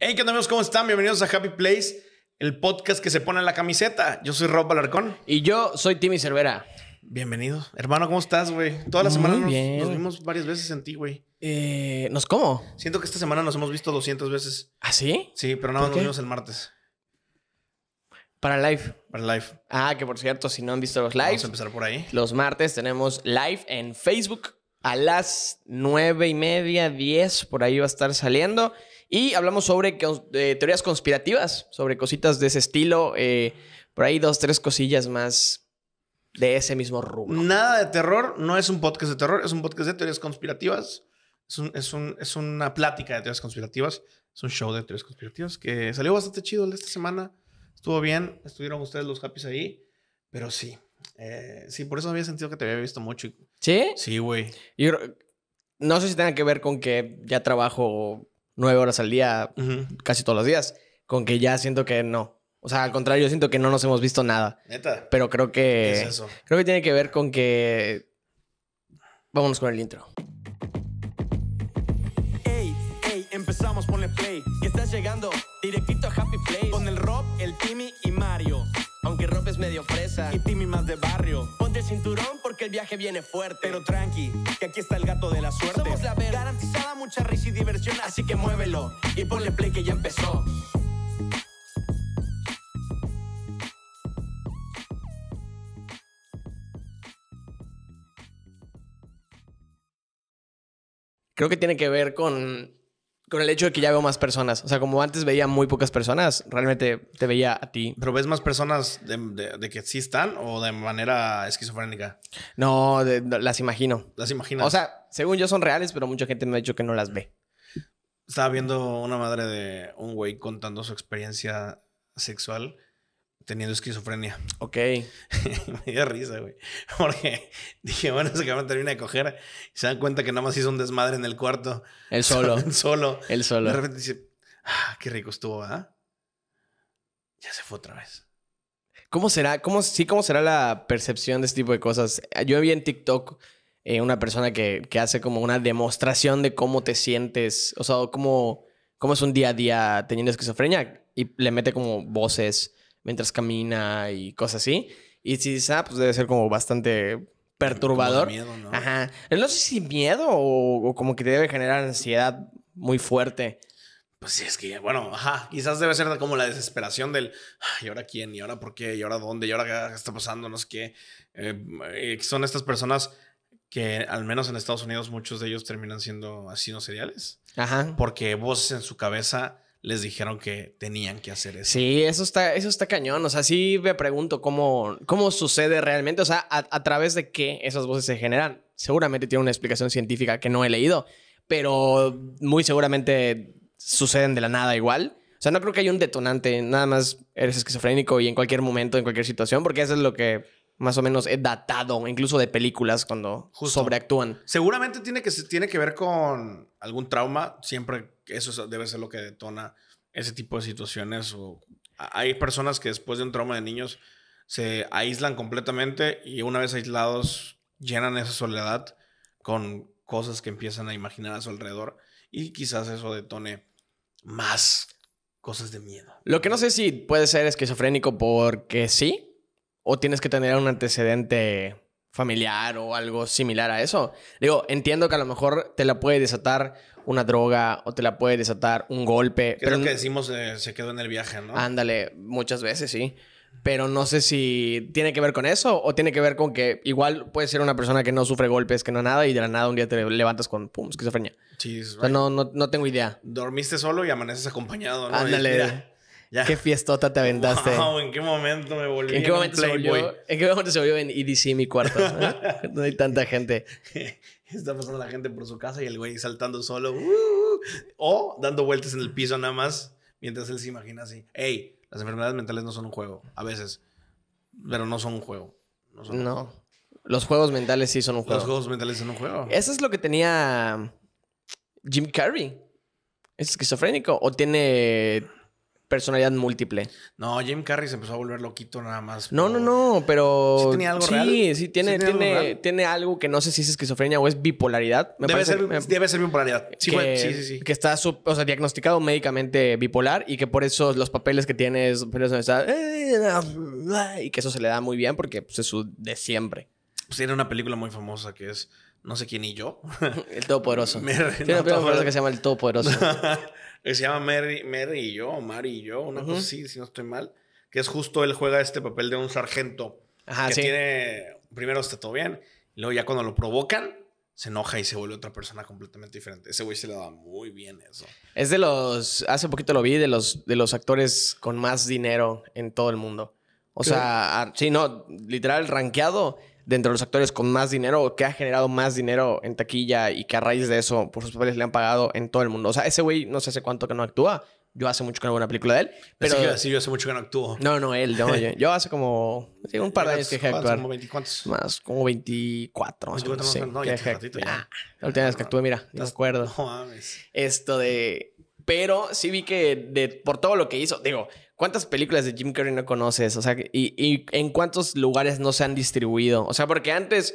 Hey, ¿qué onda amigos? ¿Cómo están? Bienvenidos a Happy Place, el podcast que se pone en la camiseta. Yo soy Rob Balarcón. Y yo soy Timmy Cervera. Bienvenidos. Hermano, ¿cómo estás, güey? Toda la semana nos, vimos varias veces en ti, güey. Eh, ¿Nos cómo? Siento que esta semana nos hemos visto 200 veces. ¿Ah, sí? Sí, pero nada más nos vimos el martes. Para live. Para live. Ah, que por cierto, si no han visto los lives. Vamos a empezar por ahí. Los martes tenemos live en Facebook a las nueve y media, 10, por ahí va a estar saliendo. Y hablamos sobre eh, teorías conspirativas, sobre cositas de ese estilo. Eh, por ahí dos, tres cosillas más de ese mismo rubro. Nada de terror, no es un podcast de terror, es un podcast de teorías conspirativas. Es, un, es, un, es una plática de teorías conspirativas. Es un show de teorías conspirativas que salió bastante chido esta semana. Estuvo bien, estuvieron ustedes los happys ahí. Pero sí, eh, sí, por eso había sentido que te había visto mucho. ¿Sí? Sí, güey. No sé si tenga que ver con que ya trabajo nueve horas al día, casi todos los días. Con que ya siento que no. O sea, al contrario, siento que no nos hemos visto nada. Neta. Pero creo que. Es eso? Creo que tiene que ver con que. Vámonos con el intro. Ey, ey, empezamos, con el play. Que estás llegando directito a Happy Place. Con el Rob, el Timmy y Mario aunque ropes medio fresa y Timmy más de barrio. Ponte el cinturón porque el viaje viene fuerte. Pero tranqui, que aquí está el gato de la suerte. Somos la ver garantizada mucha risa y diversión, así que muévelo y ponle play que ya empezó. Creo que tiene que ver con con el hecho de que ya veo más personas. O sea, como antes veía muy pocas personas, realmente te veía a ti. ¿Pero ves más personas de, que sí están o de manera esquizofrénica? No, las imagino. Las imagino. O sea, según yo son reales, pero mucha gente me ha dicho que no las ve. Estaba viendo una madre de un güey contando su experiencia sexual teniendo esquizofrenia. Ok. me dio risa, güey. Porque dije, bueno, ese de termina de coger se dan cuenta que nada más hizo un desmadre en el cuarto. El solo. El solo. El solo. De repente dice, ah, qué rico estuvo, ¿ah? Ya se fue otra vez. ¿Cómo será? ¿Cómo, sí, cómo será la percepción de este tipo de cosas? Yo vi en TikTok eh, una persona que, hace como una demostración de cómo te sientes, o sea, cómo, cómo es un día a día teniendo esquizofrenia y le mete como voces mientras camina y cosas así. Y si dices, ah, pues debe ser como bastante perturbador. ¿no? Ajá. No sé si miedo o, como que te debe generar ansiedad muy fuerte. Pues sí, es que, bueno, ajá, quizás debe ser como la desesperación del, ¿y ahora quién? ¿Y ahora por qué? ¿Y ahora dónde? ¿Y ahora qué está pasando? No sé qué. Eh, eh, son estas personas que al menos en Estados Unidos muchos de ellos terminan siendo no seriales. Ajá. Porque voces en su cabeza les dijeron que tenían que hacer eso. Sí, eso está, eso está cañón. O sea, sí me pregunto cómo, cómo sucede realmente. O sea, a, través de qué esas voces se generan. Seguramente tiene una explicación científica que no he leído, pero muy seguramente suceden de la nada igual. O sea, no creo que haya un detonante. Nada más eres esquizofrénico y en cualquier momento, en cualquier situación, porque eso es lo que más o menos he datado, incluso de películas cuando sobreactúan. Seguramente tiene que, tiene que ver con algún trauma. Siempre eso debe ser lo que detona ese tipo de situaciones. O hay personas que después de un trauma de niños se aíslan completamente y una vez aislados llenan esa soledad con cosas que empiezan a imaginar a su alrededor y quizás eso detone más cosas de miedo. Lo que no sé si puede ser esquizofrénico porque sí o tienes que tener un antecedente familiar o algo similar a eso. Digo, entiendo que a lo mejor te la puede desatar una droga o te la puede desatar un golpe. Creo pero... que decimos eh, se quedó en el viaje, ¿no? Ándale, muchas veces sí. Pero no sé si tiene que ver con eso o tiene que ver con que igual puede ser una persona que no sufre golpes, que no nada y de la nada un día te levantas con pum, esquizofrenia. Right. no, no, no, tengo idea. Dormiste solo y amaneces acompañado, ¿no? Ándale. ¿Qué fiestota te aventaste? Wow, ¿en qué momento me volví? ¿En volvió, ¿en qué momento se volvió en EDC mi cuarto? ¿Eh? no hay tanta gente. Está pasando la gente por su casa y el güey saltando solo. Uh, uh, o dando vueltas en el piso nada más. Mientras él se imagina así. Ey, las enfermedades mentales no son un juego. A veces. Pero no son un juego. No. Los juegos mentales sí son un juego. Los juegos mentales son un juego. Eso es lo que tenía um, Jim Carrey. Es esquizofrénico. O tiene personalidad múltiple. No, Jim Carrey se empezó a volver loquito nada más. No, no, no, pero. ¿Sí sí, Sí, tiene, ¿Sí tiene, algo que no sé si es esquizofrenia o es bipolaridad. Eh, debe, ser, bipolaridad. Sí, que, sí, sí, Que está o sea, diagnosticado médicamente bipolar y que por eso los papeles que tiene es. Eh, y que eso se le da muy bien porque pues, es su de siempre. Pues tiene una película muy famosa que es no sé quién y yo. El Todopoderoso. Tiene un una que se llama El Todopoderoso. que se llama Mary, y yo, o Mary y yo, una cosa así, si no estoy mal. Que es justo él juega este papel de un sargento. Ajá, que sí. tiene. Primero está todo bien. luego ya cuando lo provocan, se enoja y se vuelve otra persona completamente diferente. Ese güey se le da muy bien eso. Es de los, hace poquito lo vi, de los, de los actores con más dinero en todo el mundo. O sea, ah, sí, no, literal, rankeado de entre los actores con más dinero que ha generado más dinero en taquilla y que a raíz de eso por sus papeles le han pagado en todo el mundo. O sea, ese güey no sé hace cuánto que no actúa. Yo hace mucho que no veo una película de él. Pero sí, yo, hace mucho que no actúo. No, no, él. yo, hace como un par de años que dejé de actuar. Como 20, Más como 24. 24 ah, la última vez que actué, mira, de acuerdo. No mames. Esto de... Pero sí vi que de, por todo lo que hizo, digo, ¿Cuántas películas de Jim Carrey no conoces? O sea, y, y en cuántos lugares no se han distribuido? O sea, porque antes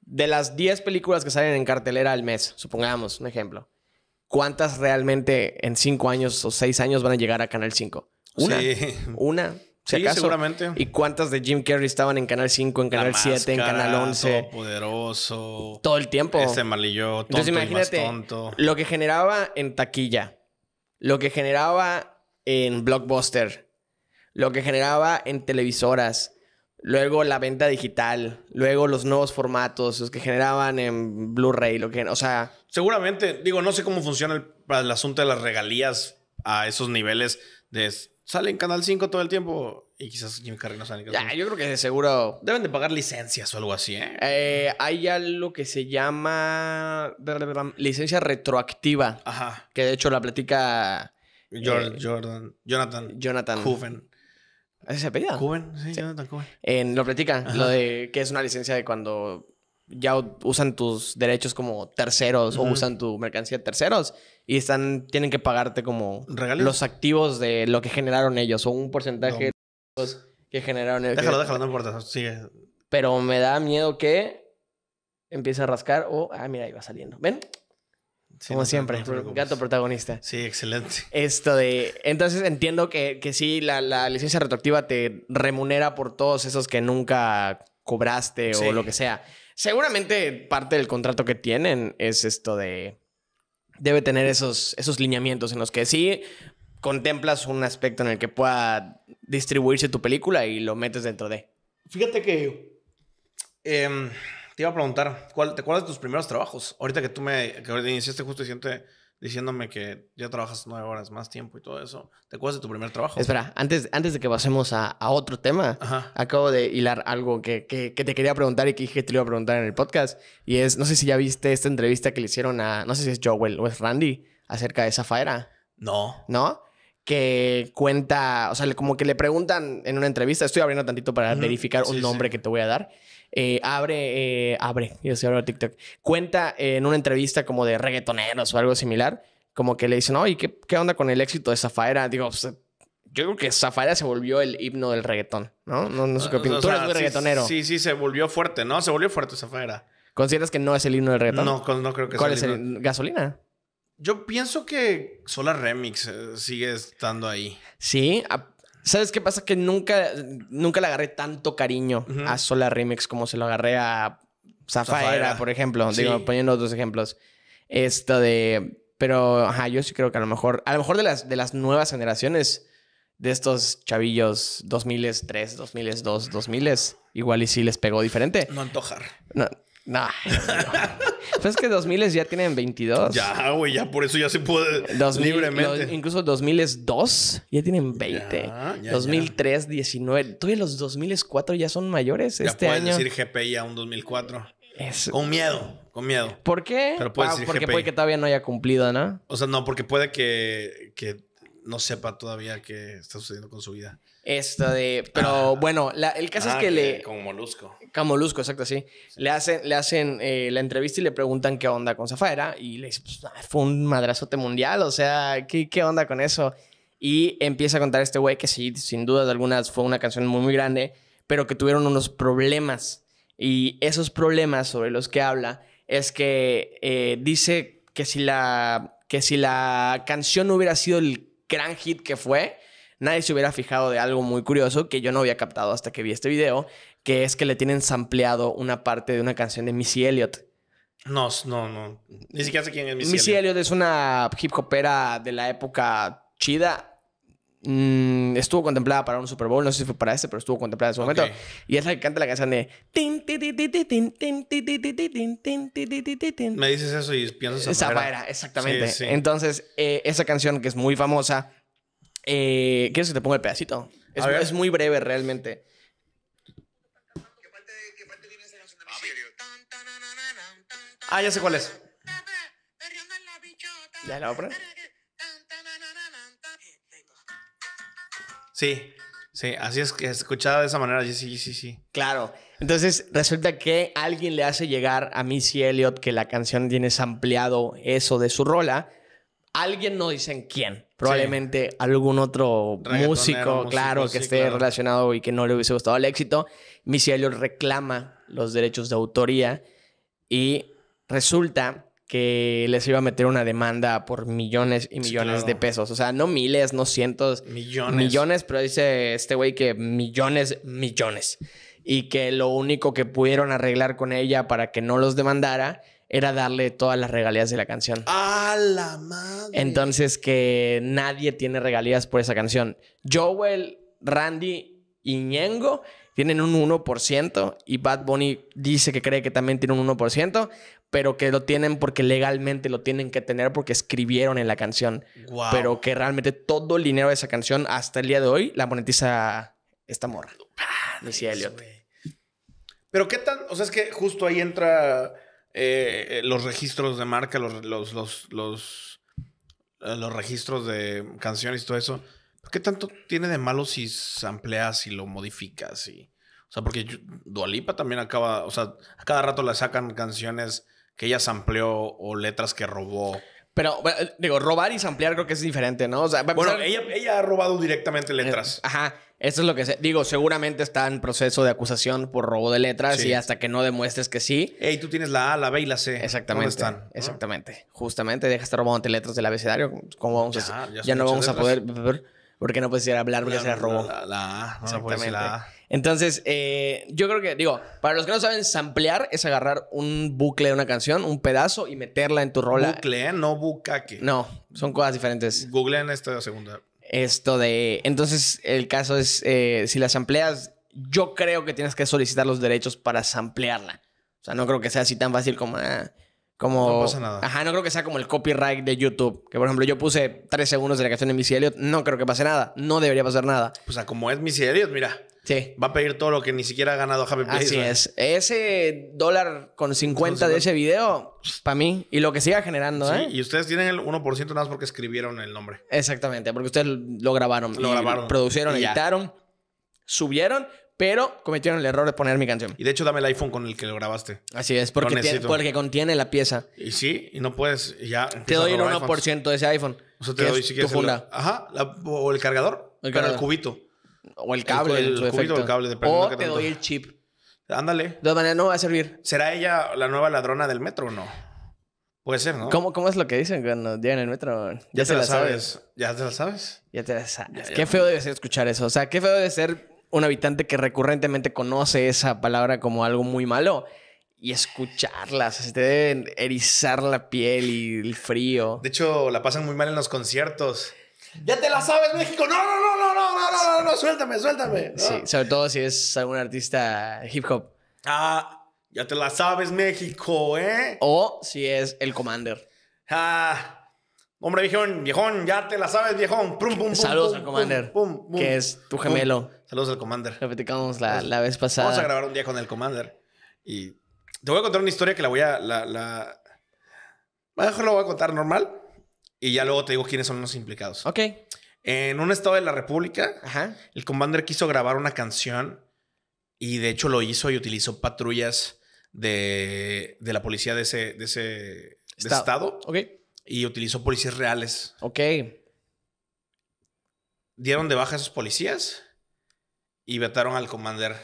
de las 10 películas que salen en cartelera al mes, supongamos un ejemplo, ¿cuántas realmente en 5 años o 6 años van a llegar a Canal 5? Una. Sí. Una. sí, seguramente. ¿Y cuántas de Jim Carrey estaban en Canal 5, en Canal 7, en Canal 11? Todo poderoso. Todo el tiempo. Ese malillo, tonto Entonces imagínate lo que generaba en taquilla, lo que generaba en Blockbuster, lo que generaba en televisoras, luego la venta digital, luego los nuevos formatos, los que generaban en Blu-ray, lo que, o sea, seguramente, digo, no sé cómo funciona el, el, asunto de las regalías a esos niveles de sale en Canal 5 todo el tiempo y quizás jim Carrey no sale yo creo que seguro deben de pagar licencias o algo así, ¿eh? eh hay algo que se llama licencia retroactiva, Ajá. que de hecho la platica eh, Jordan, Jonathan. Jonathan. Coven. ¿Ese se sí, Jonathan Coven. lo platica, lo de que es una licencia de cuando ya usan tus derechos como terceros o usan tu mercancía de terceros y están tienen que pagarte como los activos de lo que generaron ellos o un porcentaje de que generaron ellos. Déjalo, déjalo, no importa, sigue. Pero me da miedo que empiece a rascar o ah mira, ahí va saliendo. ¿Ven? como siempre, gato protagonista. Sí, excelente. Esto de. Entonces entiendo que, que sí, la, licencia retroactiva te remunera por todos esos que nunca cobraste o lo que sea. Seguramente parte del contrato que tienen es esto de. Debe tener esos, esos lineamientos en los que sí contemplas un aspecto en el que pueda distribuirse tu película y lo metes dentro de. Fíjate que. Eh, te iba a preguntar, ¿te acuerdas de tus primeros trabajos? Ahorita que tú me que iniciaste justo diciéndote, diciéndome que ya trabajas nueve horas más tiempo y todo eso, ¿te acuerdas de tu primer trabajo? Espera, antes, antes de que pasemos a, otro tema, acabo de hilar algo que, te quería preguntar y que dije que te lo iba a preguntar en el podcast. Y es, no sé si ya viste esta entrevista que le hicieron a, no sé si es Joel o es Randy, acerca de Zafaira. No. ¿No? que cuenta, o sea, como que le preguntan en una entrevista, estoy abriendo tantito para verificar un nombre que te voy a dar, eh, abre, eh, abre, yo sé ahora TikTok, cuenta en una entrevista como de reggaetoneros o algo similar, como que le dicen, oye, ¿qué, qué onda con el éxito de Zafaira? Digo, pues, yo creo que Zafaira se volvió el himno del reggaetón, ¿no? No, no sé qué opinas. Tú eres muy sí, reggaetonero. Sí, sí, se volvió fuerte, ¿no? Se volvió fuerte Zafaira... ¿Consideras que no es el himno del reggaetón? No, no creo que ¿Cuál sea. ¿Cuál es el, gasolina? Yo pienso que Solar Remix eh, sigue estando ahí. Sí, ah, ¿Sabes qué pasa? Que nunca, nunca le agarré tanto cariño a Sola Remix como se lo agarré a Zafaera, por ejemplo. Digo, poniendo otros ejemplos. Esto de. Pero, ajá, yo sí creo que a lo mejor, a lo mejor de las, de las nuevas generaciones, de estos chavillos 2003, 2002, 2000, igual y sí les pegó diferente. No antojar. No, no. pues es que 2000 ya tienen 22. Ya, güey, ya por eso ya se puede 2000, libremente. incluso 2002 ya tienen 20. 2003, 19. Todavía los 2004 ya son mayores ya este puedes decir GPI a un 2004. Es... Con miedo, con miedo. ¿Por qué? Ah, porque puede que todavía no haya cumplido, ¿no? O sea, no, porque puede que, que no sepa todavía qué está sucediendo con su vida. Esto de. Pero ah. bueno, el caso es ah, que, le. Con Molusco. Con Molusco, exacto, sí. Le hacen, le hacen eh, la entrevista y le preguntan qué onda con Zafaera. Y le dice, pues, ah, fue un madrazote mundial, o sea, ¿qué, qué onda con eso? Y empieza a contar este güey que sí, sin de algunas fue una canción muy, muy grande, pero que tuvieron unos problemas. Y esos problemas sobre los que habla es que eh, dice que si, la, que si la canción no hubiera sido el gran hit que fue, nadie se hubiera fijado de algo muy curioso que yo no había captado hasta que vi este video, que es que le tienen sampleado una parte de una canción de Missy Elliott. No, no, no. Ni siquiera sé quién es Missy, Missy Elliott. es una hip hopera de la época chida. Mm, estuvo contemplada para un Super Bowl, no sé si fue para este, pero estuvo contemplada en su momento. Y es la que canta la canción de. Me dices eso y piensas Zafaira, exactamente. Entonces, eh, esa canción que es muy famosa eh, ¿Quieres que te ponga el pedacito? Es, muy breve realmente. Ah, ya sé cuál es. ¿Ya la voy a Sí, sí, así es que escuchada de esa manera, sí, sí, sí, Claro. Entonces, resulta que alguien le hace llegar a Missy Elliott que la canción tiene ampliado eso de su rola. Alguien no dice en quién. Probablemente algún otro músico, claro, que esté relacionado y que no le hubiese gustado el éxito. Missy reclama los derechos de autoría y resulta que les iba a meter una demanda por millones y millones de pesos. O sea, no miles, no cientos. Millones. Millones, pero dice este güey que millones, millones. Y que lo único que pudieron arreglar con ella para que no los demandara era darle todas las regalías de la canción. ¡A la madre! Entonces que nadie tiene regalías por esa canción. Joel, Randy y Ñengo tienen un 1% y Bad Bunny dice que cree que también tiene un 1%, pero que lo tienen porque legalmente lo tienen que tener porque escribieron en la canción. Pero que realmente todo el dinero de esa canción hasta el día de hoy la monetiza esta morra. Ah, decía Elliot. Pero qué tan, o sea, es que justo ahí entra eh, eh, los registros de marca, los, los, los, eh, los, registros de canciones y todo eso. ¿Qué tanto tiene de malo si sampleas y lo modificas? Y, o sea, porque Dualipa también acaba, o sea, a cada rato le sacan canciones que ella amplió o letras que robó. Pero, digo, robar y samplear creo que es diferente, ¿no? bueno, ella, ella, ha robado directamente letras. Eh, ajá, eso es lo que sé. Digo, seguramente está en proceso de acusación por robo de letras y hasta que no demuestres que sí. Ey, tú tienes la A, la B y la C. Exactamente. ¿Dónde están? ¿Ah? Exactamente. Justamente. Justamente, estar robando letras del abecedario. ¿Cómo vamos a Ya, no vamos a poder. Porque no puedes ir a hablar porque la, se la robó. La, A, Exactamente. la A. Entonces, eh, yo creo que, digo, para los que no saben, samplear es agarrar un bucle de una canción, un pedazo y meterla en tu rola. Bucle, ¿eh? no bucaque. No, son cosas diferentes. Google en esta segunda. Esto de. Entonces, el caso es: eh, si la sampleas, yo creo que tienes que solicitar los derechos para samplearla. O sea, no creo que sea así tan fácil como. Ah, como, no pasa nada. Ajá, no creo que sea como el copyright de YouTube. Que por ejemplo, yo puse tres segundos de la canción de Missy Elliot, No creo que pase nada. No debería pasar nada. Pues o sea, como es Missy Elliot, mira. Sí. Va a pedir todo lo que ni siquiera ha ganado Happy Play. Así ¿eh? es. Ese dólar con 50 de ese video, para mí, y lo que siga generando, sí, ¿eh? Y ustedes tienen el 1% nada más porque escribieron el nombre. Exactamente, porque ustedes lo grabaron. Lo grabaron. Producieron, editaron, subieron, pero cometieron el error de poner mi canción. Y de hecho, dame el iPhone con el que lo grabaste. Así es, porque, porque contiene la pieza. Y sí, y no puedes, ya. Te doy el 1% de ese iPhone. O sea, te doy si El, ajá, o el cargador, pero el cubito. O el cable. El, el, el, el O te doy el chip. Ándale. De todas maneras no va a servir. ¿Será ella la nueva ladrona del metro o no? Puede ser, ¿no? ¿Cómo, es lo que dicen cuando llegan el metro? Ya, te la, sabes. Ya te la sabes. Ya te la sabes. qué feo debe ser escuchar eso. O sea, qué feo debe ser un habitante que recurrentemente conoce esa palabra como algo muy malo y escucharlas. O te deben erizar la piel y el frío. De hecho, la pasan muy mal en los conciertos ya te la sabes, México. No, no, no, no, no, no, no, no, no suéltame, suéltame. Sí, sobre todo si es algún artista hip hop. Ah, ya te la sabes, México, ¿eh? O si es el Commander. Ah, hombre, viejón, viejón, ya te la sabes, viejón. pum, pum, Saludos al Commander, que es tu gemelo. Saludos al Commander. Lo la, la, vez pasada. Vamos a grabar un día con el Commander. Y te voy a contar una historia que la voy a... La, la... lo voy a contar normal. Y ya luego te digo quiénes son los implicados. Ok. En un estado de la República, el Commander quiso grabar una canción y de hecho lo hizo y utilizó patrullas de, la policía de ese, de ese, estado. Ok. Y utilizó policías reales. Ok. Dieron de baja a esos policías y vetaron al Commander.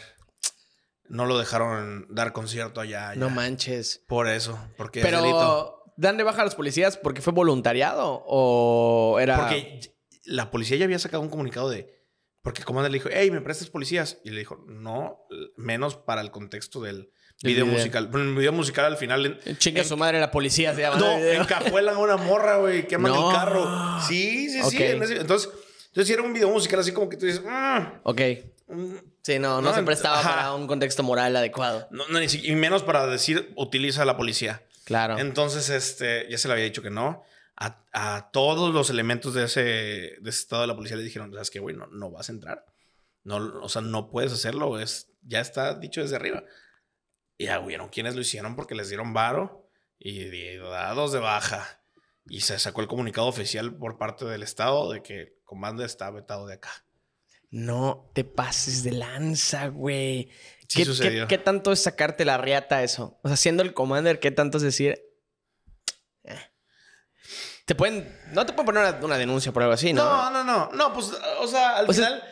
No lo dejaron dar concierto allá. No manches. Por eso, porque es delito dan de baja a las policías porque fue voluntariado o era. Porque la policía ya había sacado un comunicado de. Porque el comandante le dijo, hey, ¿me prestas policías? Y le dijo, no, menos para el contexto del video, musical. Bueno, el video musical al final. En, Chinga su madre, la policía se llama. No, encajuelan a una morra, güey, queman no. el carro. Sí, sí, sí. entonces, entonces, era un video musical así como que tú dices, mm". Ok. sí, no, no, se prestaba para un contexto moral adecuado. No, y menos para decir, utiliza a la policía. Claro. Entonces, este, ya se le había dicho que no. A, todos los elementos de ese, estado de la policía le dijeron, ¿sabes qué, güey? No, vas a entrar. No, o sea, no puedes hacerlo. Es, ya está dicho desde arriba. Y ya quienes lo hicieron porque les dieron varo y, y dados de baja. Y se sacó el comunicado oficial por parte del Estado de que el comando está vetado de acá. No te pases de lanza, güey. Sí ¿Qué, ¿qué, tanto es sacarte la riata eso? O sea, siendo el commander, ¿qué tanto es decir? Eh"? Te pueden. No te pueden poner una, denuncia por algo así, ¿no? No, no, no. No, pues, o sea, al final.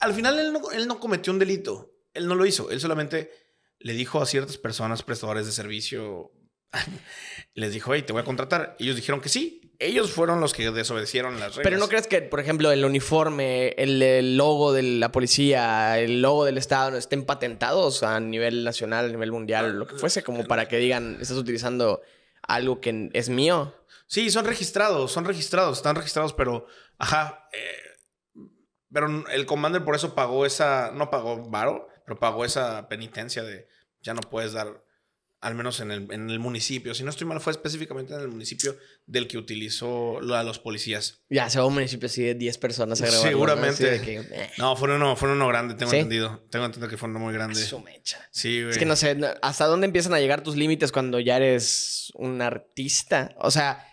al final él no, él no, cometió un delito. Él no lo hizo. Él solamente le dijo a ciertas personas, prestadores de servicio, les dijo, hey, te voy a contratar. Ellos dijeron que sí. Ellos fueron los que desobedecieron las reglas. Pero no crees que, por ejemplo, el uniforme, el, logo de la policía, el logo del Estado estén patentados a nivel nacional, a nivel mundial, lo que fuese, como para que digan, estás utilizando algo que es mío. Sí, son registrados, son registrados, están registrados, pero, ajá, eh, pero el Commander por eso pagó esa, no pagó varo, pero pagó esa penitencia de ya no puedes dar al menos en el, municipio. Si no estoy mal, fue específicamente en el municipio del que utilizó a los policías. Ya, se va un municipio así de 10 personas a Seguramente. ¿no? fue uno, grande, tengo entendido. Tengo entendido que fue uno muy grande. Sí, Es que no sé, ¿hasta dónde empiezan a llegar tus límites cuando ya eres un artista? O sea,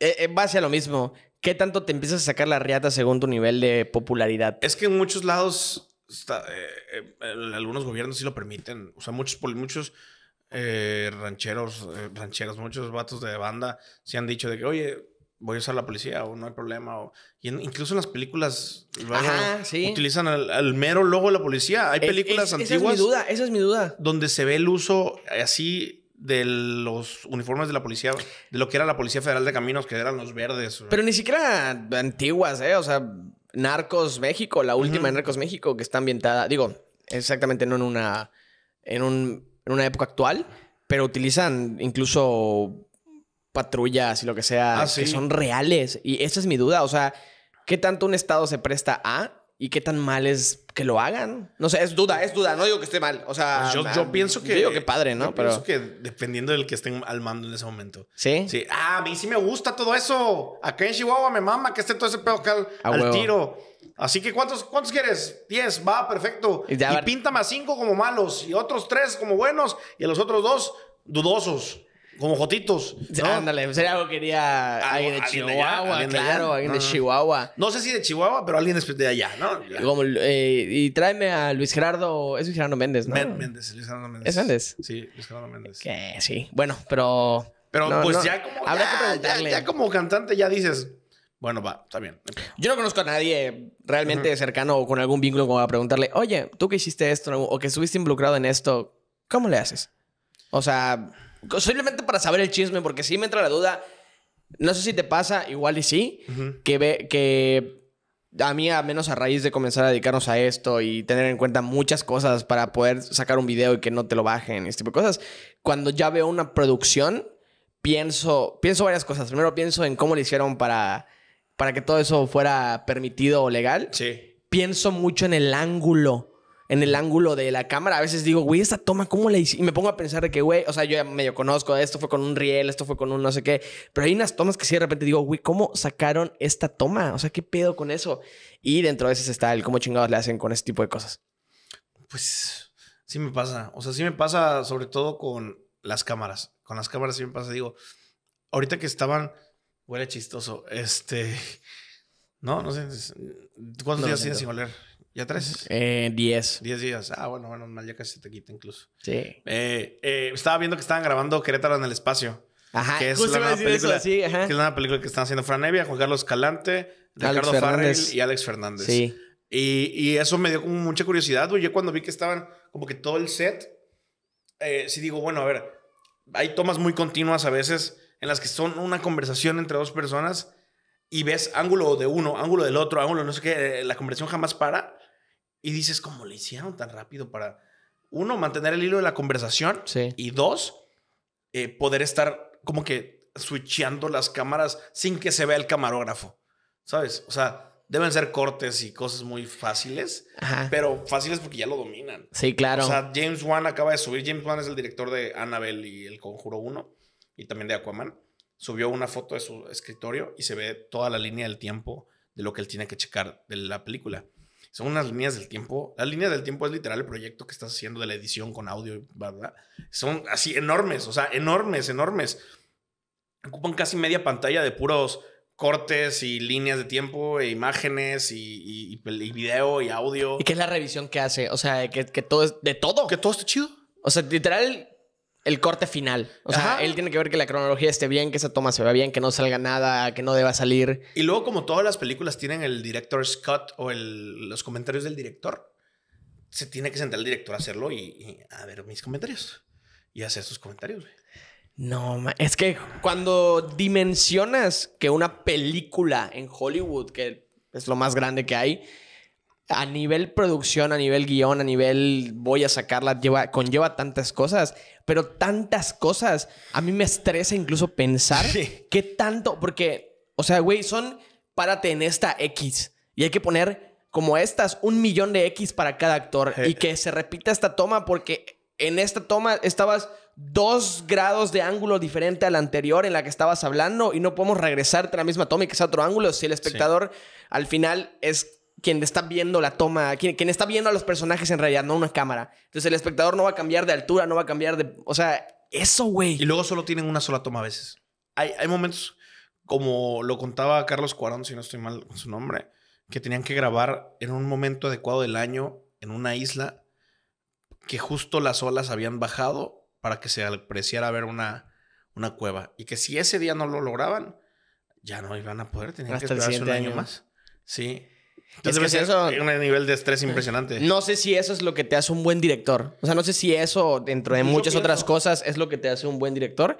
eh, eh, va hacia lo mismo. ¿Qué tanto te empiezas a sacar la riata según tu nivel de popularidad? Es que en muchos lados está, eh, eh, algunos gobiernos sí lo permiten. O sea, muchos, muchos eh, rancheros, rancheros, muchos vatos de banda Se han dicho de que, oye, voy a usar la policía o no hay problema. O... Y incluso en las películas utilizan al, mero logo de la policía. Hay películas antiguas. Esa es mi duda, esa es mi duda. Donde se ve el uso así de los uniformes de la policía, de lo que era la Policía Federal de Caminos, que eran los verdes. Pero ni siquiera antiguas, ¿eh? O sea, Narcos México, la última de Narcos México, que está ambientada, digo, exactamente no en una, en, un, en una época actual, pero utilizan incluso patrullas y lo que sea, ah, que son reales. Y esa es mi duda, o sea, ¿qué tanto un Estado se presta a ¿Y qué tan mal es que lo hagan? No sé, es duda, es duda. No digo que esté mal. O sea, pues yo, pienso que. Yo digo que padre, ¿no? Pero... Pienso que dependiendo del que estén al mando en ese momento. Sí. Sí. Ah, a mí sí me gusta todo eso. Acá en Chihuahua me mama que esté todo ese pedo al, al tiro. Así que, ¿cuántos, cuántos quieres? Diez, va, perfecto. Y, y píntame a cinco como malos y otros tres como buenos y a los otros dos dudosos. Como Jotitos. ¿no? Ándale, sería algo que quería alguien de Chihuahua, claro, alguien de, Chihuahua. No sé si de Chihuahua, pero alguien de allá, ¿no? Eh, y tráeme a Luis Gerardo, es Luis Gerardo Méndez, ¿no? Méndez, Luis Gerardo Méndez. ¿Es Méndez? Sí, Luis Gerardo Méndez. Que sí, bueno, pero... Pero pues ya como... Habrá que Ya, como cantante ya dices, bueno, va, está bien. Yo no conozco a nadie realmente cercano o con algún vínculo como a preguntarle, oye, tú que hiciste esto o que estuviste involucrado en esto, ¿cómo le haces? O sea... Simplemente para saber el chisme, porque si me entra la duda. No sé si te pasa, igual y sí, que ve que a mí, a menos a raíz de comenzar a dedicarnos a esto y tener en cuenta muchas cosas para poder sacar un video y que no te lo bajen, este tipo de cosas, cuando ya veo una producción, pienso, pienso varias cosas. Primero pienso en cómo lo hicieron para, para que todo eso fuera permitido o legal. Pienso mucho en el ángulo en el ángulo de la cámara. A veces digo, güey, esta toma, ¿cómo la hice? Y me pongo a pensar de que, güey, o sea, yo ya medio conozco, esto fue con un riel, esto fue con un no sé qué. Pero hay unas tomas que sí de repente digo, güey, ¿cómo sacaron esta toma? O sea, ¿qué pedo con eso? Y dentro de eso está el cómo chingados le hacen con ese tipo de cosas. Pues sí me pasa. O sea, sí me pasa sobre todo con las cámaras. Con las cámaras sí me pasa. Digo, ahorita que estaban, huele chistoso, este... No, no sé. ¿Cuántos días tienes sin oler? ¿Ya tres? Eh, diez. Diez días. Ah, bueno, bueno, mal, ya casi se te quita incluso. Sí. Eh, eh, estaba viendo que estaban grabando Querétaro en el espacio. Ajá, que es la película, Que es la película que están haciendo Fran Evia, Juan Carlos Calante, Ricardo Farrell y Alex Fernández. Sí. Y, y, eso me dio como mucha curiosidad, güey. Yo cuando vi que estaban como que todo el set, eh, sí digo, bueno, a ver, hay tomas muy continuas a veces en las que son una conversación entre dos personas y ves ángulo de uno, ángulo del otro, ángulo no sé qué, eh, la conversación jamás para. Y dices, ¿cómo lo hicieron tan rápido para, uno, mantener el hilo de la conversación? Y dos, eh, poder estar como que switchando las cámaras sin que se vea el camarógrafo. ¿Sabes? O sea, deben ser cortes y cosas muy fáciles, pero fáciles porque ya lo dominan. Sí, claro. O sea, James Wan acaba de subir. James Wan es el director de Annabelle y El Conjuro 1 y también de Aquaman. Subió una foto de su escritorio y se ve toda la línea del tiempo de lo que él tiene que checar de la película. Son unas líneas del tiempo. Las líneas del tiempo es literal el proyecto que estás haciendo de la edición con audio, ¿verdad? Son así enormes, o sea, enormes, enormes. Ocupan casi media pantalla de puros cortes y líneas de tiempo e imágenes y, video y audio. ¿Y qué es la revisión que hace? O sea, que, todo es de todo. Que todo está chido. O sea, literal, el corte final. O sea, él tiene que ver que la cronología esté bien, que esa toma se va bien, que no salga nada, que no deba salir. Y luego, como todas las películas tienen el director's cut o los comentarios del director, se tiene que sentar el director a hacerlo y, a ver mis comentarios y hacer sus comentarios. No, es que cuando dimensionas que una película en Hollywood, que es lo más grande que hay, a nivel producción, a nivel guión, a nivel voy a sacarla, lleva, conlleva tantas cosas, pero tantas cosas. A mí me estresa incluso pensar que qué tanto, porque, o sea, güey, son párate en esta X y hay que poner como estas un millón de X para cada actor y que se repita esta toma porque en esta toma estabas dos grados de ángulo diferente al anterior en la que estabas hablando y no podemos regresarte a la misma toma y que sea otro ángulo si el espectador al final es quien está viendo la toma, quien, quien, está viendo a los personajes en realidad, no una cámara. Entonces el espectador no va a cambiar de altura, no va a cambiar de... O sea, eso, güey. Y luego solo tienen una sola toma a veces. Hay, hay momentos, como lo contaba Carlos Cuarón, si no estoy mal con su nombre, que tenían que grabar en un momento adecuado del año, en una isla, que justo las olas habían bajado para que se apreciara ver una, una cueva. Y que si ese día no lo lograban, ya no iban a poder, tenían que esperarse un año, año más. Sí. Entonces, es un nivel de estrés eh, impresionante. No sé si eso es lo que te hace un buen director. O sea, no sé si eso, dentro de muchas otras cosas, es lo que te hace un buen director.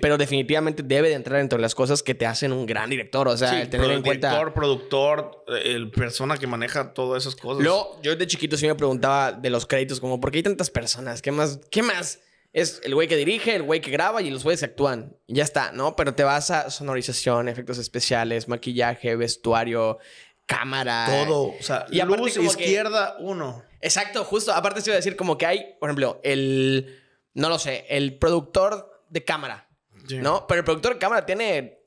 Pero definitivamente debe de entrar dentro de las cosas que te hacen un gran director. O sea, el tener en cuenta. Director, productor, el persona que maneja todas esas cosas. yo de chiquito sí me preguntaba de los créditos, como, ¿por qué hay tantas personas? ¿Qué más? ¿Qué más? Es el güey que dirige, el güey que graba y los güeyes que actúan. Y ya está, ¿no? Pero te vas a sonorización, efectos especiales, maquillaje, vestuario, cámara. Todo, o sea, y luz izquierda uno. Exacto, justo. Aparte se iba a decir como que hay, por ejemplo, el, no lo sé, el productor de cámara, ¿no? Pero el productor de cámara tiene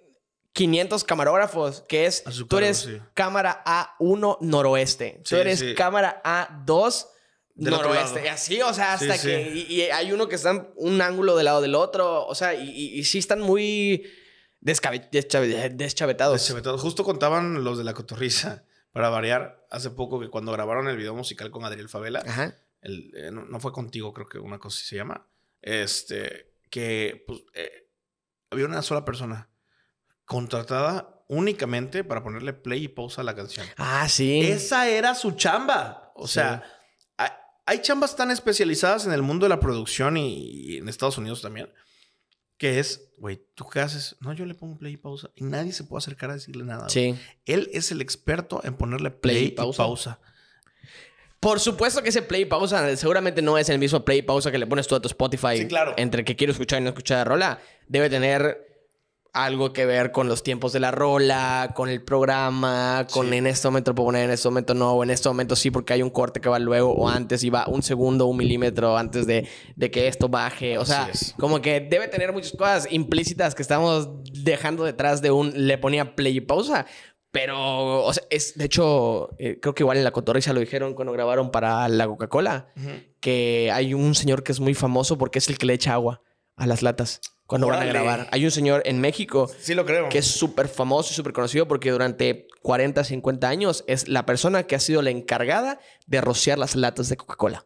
500 camarógrafos, que es, tú eres cámara A1 noroeste, tú eres cámara A2 noroeste. Y así, o sea, hasta que. Y, hay uno que está en un ángulo del lado del otro. O sea, y sí están muy deschavetados. Deschavetados. Justo contaban los de la cotorriza, para variar, hace poco que cuando grabaron el video musical con Adriel Favela, eh, no, fue contigo, creo que una cosa se llama, este, que pues, eh, había una sola persona contratada únicamente para ponerle play y pausa a la canción. Ah, sí. Esa era su chamba. O sea, hay, chambas tan especializadas en el mundo de la producción y en Estados Unidos también que es, güey, ¿tú qué haces? No, yo le pongo play y pausa. Y nadie se puede acercar a decirle nada. Sí. Él es el experto en ponerle play, y pausa. pausa. Por supuesto que ese play y pausa seguramente no es el mismo play y pausa que le pones tú a tu Spotify. Sí, claro. Entre que quiero escuchar y no escuchar de rola. Debe tener algo que ver con los tiempos de la rola, con el programa, con en este momento puedo poner, en este momento no, o en este momento sí, porque hay un corte que va luego o antes y va un segundo, un milímetro antes de, de que esto baje. O sea, como que debe tener muchas cosas implícitas que estamos dejando detrás de un le ponía play y pausa. Pero, es, de hecho, eh, creo que igual en la cotorriza lo dijeron cuando grabaron para la Coca-Cola, que hay un señor que es muy famoso porque es el que le echa agua a las latas cuando van a grabar. Hay un señor en México sí, lo creo. que es súper famoso y súper conocido porque durante 40, 50 años es la persona que ha sido la encargada de rociar las latas de Coca-Cola.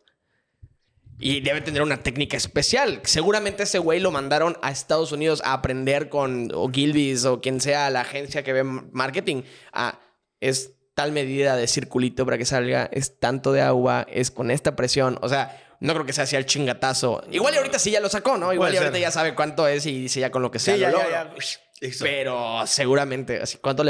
Y debe tener una técnica especial. Seguramente ese güey lo mandaron a Estados Unidos a aprender con o o quien sea la agencia que ve marketing. A, es tal medida de circulito para que salga, es tanto de agua, es con esta presión. O sea, no creo que sea así el chingatazo. Igual y ahorita sí ya lo sacó, ¿no? Igual y ahorita ya sabe cuánto es y dice ya con lo que sea. lo Pero seguramente, ¿cuánto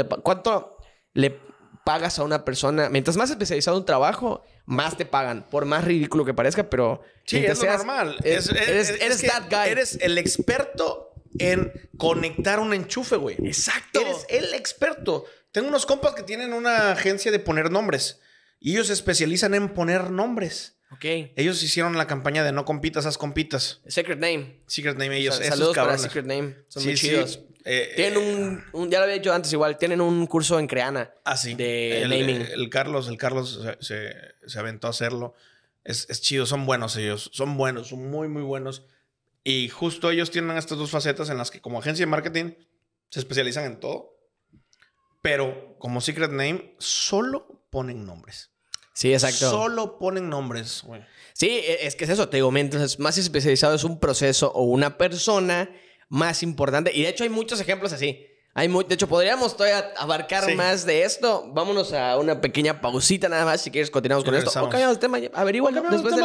le, pagas a una persona? Mientras más especializado un trabajo, más te pagan. Por más ridículo que parezca, pero. Sí, es normal. eres, that guy. Eres el experto en conectar un enchufe, güey. Exacto. Eres el experto. Tengo unos compas que tienen una agencia de poner nombres y ellos se especializan en poner nombres. Ellos hicieron la campaña de no compitas, haz compitas. Secret Name. Secret Name, ellos. saludos para Secret Name. Son muy chidos. Eh, tienen eh, un, ya lo había dicho antes, igual, tienen un curso en Creana. Ah, sí. De el, naming. El, Carlos, el Carlos se, se, aventó a hacerlo. Es, es, chido, son buenos ellos, son buenos, son muy, muy buenos. Y justo ellos tienen estas dos facetas en las que como agencia de marketing se especializan en todo, pero como Secret Name solo ponen nombres. Sí, exacto. Solo ponen nombres, güey. Sí, e, es que es eso, te digo, mientras más especializado es un proceso o una persona, más importante. Y de hecho hay muchos ejemplos así. Hay de hecho, podríamos todavía abarcar más de esto. Vámonos a una pequeña pausita nada más si quieres continuamos con esto. O cambiamos el tema, averígualo. después de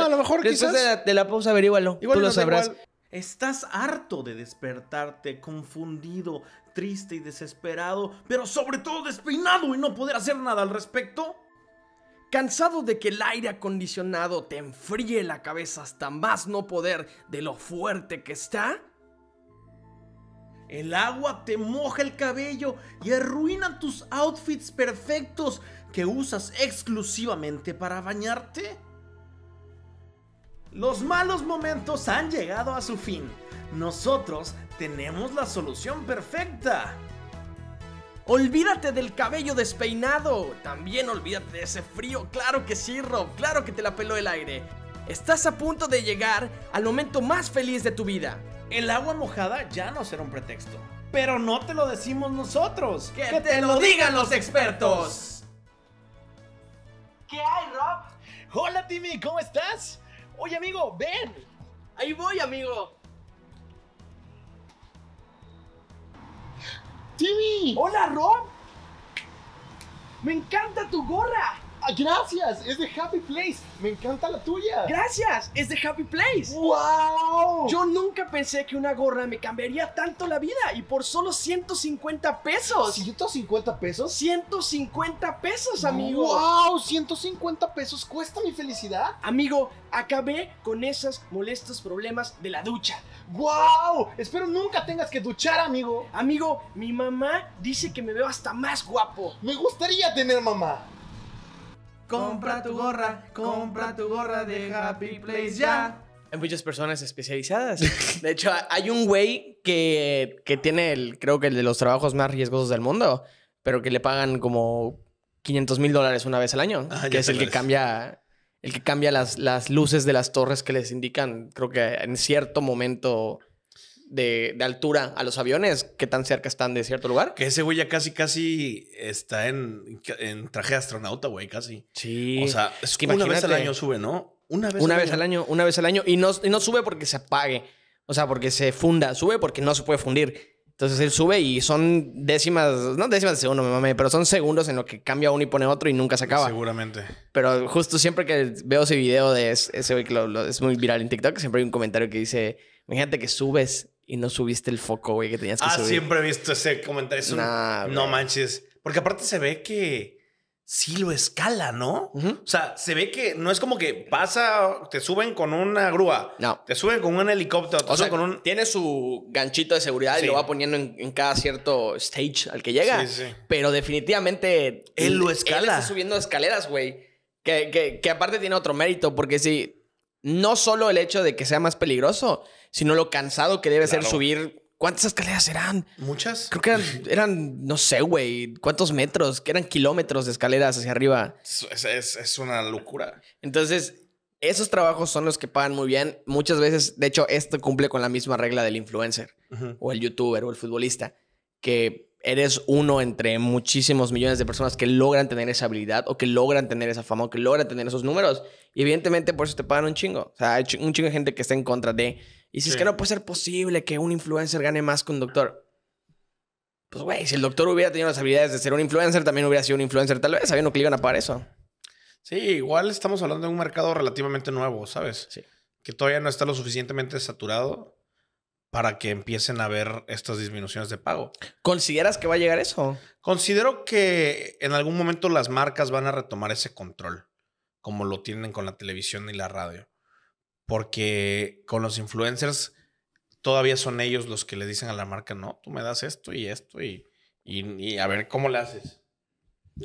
la, pausa, averígualo. Tú lo sabrás. Estás harto de despertarte confundido, triste y desesperado, pero sobre todo despeinado y no poder hacer nada al respecto. Cansado de que el aire acondicionado te enfríe la cabeza hasta más no poder de lo fuerte que está, el agua te moja el cabello y arruina tus outfits perfectos que usas exclusivamente para bañarte. Los malos momentos han llegado a su fin. Nosotros tenemos la solución perfecta. Olvídate del cabello despeinado. También olvídate de ese frío. Claro que sí, Rob. Claro que te la peló el aire. Estás a punto de llegar al momento más feliz de tu vida. El agua mojada ya no será un pretexto. Pero no te lo decimos nosotros. Que, te, te, lo digan los expertos. ¿Qué hay, Rob? Hola, Timmy. ¿Cómo estás? Oye, amigo, ven. Ahí voy, amigo. ¡Hola, Rob! ¡Me encanta tu gorra! Ah, gracias, es de Happy Place. Me encanta la tuya. Gracias, es de Happy Place. ¡Wow! Yo nunca pensé que una gorra me cambiaría tanto la vida y por solo 150 pesos. ¿150 pesos? 150 pesos, amigo. ¡Wow! 150 pesos cuesta mi felicidad. Amigo, acabé con esos molestos problemas de la ducha. ¡Wow! Espero nunca tengas que duchar, amigo. Amigo, mi mamá dice que me veo hasta más guapo. Me gustaría tener mamá. Compra tu gorra, compra tu gorra de Happy Place ya. Hay muchas personas especializadas. De hecho, hay un güey que, tiene, el, creo que el de los trabajos más riesgosos del mundo, pero que le pagan como 500 mil dólares una vez al año, ah, que es el que cambia el que cambia las, las luces de las torres que les indican, creo que en cierto momento de, altura a los aviones, qué tan cerca están de cierto lugar. Que ese güey ya casi, casi está en, en traje de astronauta, güey, casi. Sí. O sea, es que una vez al año sube, ¿no? Una vez, una al, vez año. al año. Una vez al año. Y no, no sube porque se apague. O sea, porque se funda. Sube porque no se puede fundir. Entonces él sube y son décimas, no décimas de segundo, me mame, pero son segundos en lo que cambia uno y pone otro y nunca se acaba. Seguramente. Pero justo siempre que veo ese video de ese, güey que es muy viral en TikTok, siempre hay un comentario que dice, imagínate que subes y no subiste el foco, güey, que tenías que ah, subir. Ah, siempre he visto ese comentario. no manches. Porque aparte se ve que sí lo escala, ¿no? O sea, se ve que no es como que pasa, te suben con una grúa. No. Te suben con un helicóptero. o sea, con un... tiene su ganchito de seguridad y lo va poniendo en, cada cierto stage al que llega. Sí, sí. Pero definitivamente... Él lo escala. Él está subiendo escaleras, güey. Que, que, que aparte tiene otro mérito, porque si no solo el hecho de que sea más peligroso, sino lo cansado que debe ser subir. ¿Cuántas escaleras eran? Muchas. Creo que eran, no sé, güey, cuántos metros, que eran kilómetros de escaleras hacia arriba. Es, una locura. Entonces, esos trabajos son los que pagan muy bien. Muchas veces, de hecho, esto cumple con la misma regla del influencer o el youtuber o el futbolista, que eres uno entre muchísimos millones de personas que logran tener esa habilidad o que logran tener esa fama o que logran tener esos números. Y evidentemente por eso te pagan un chingo. O sea, hay un chingo de gente que está en contra de... Y si es que no puede ser posible que un influencer gane más que un doctor. Pues, güey, si el doctor hubiera tenido las habilidades de ser un influencer, también hubiera sido un influencer. Tal vez uno que le iban a pagar eso. Sí, igual estamos hablando de un mercado relativamente nuevo, ¿sabes? Sí. Que todavía no está lo suficientemente saturado para que empiecen a ver estas disminuciones de pago. ¿Consideras que va a llegar eso? Considero que en algún momento las marcas van a retomar ese control, como lo tienen con la televisión y la radio, porque con los influencers todavía son ellos los que le dicen a la marca, no, tú me das esto y esto y, y, a ver cómo le haces.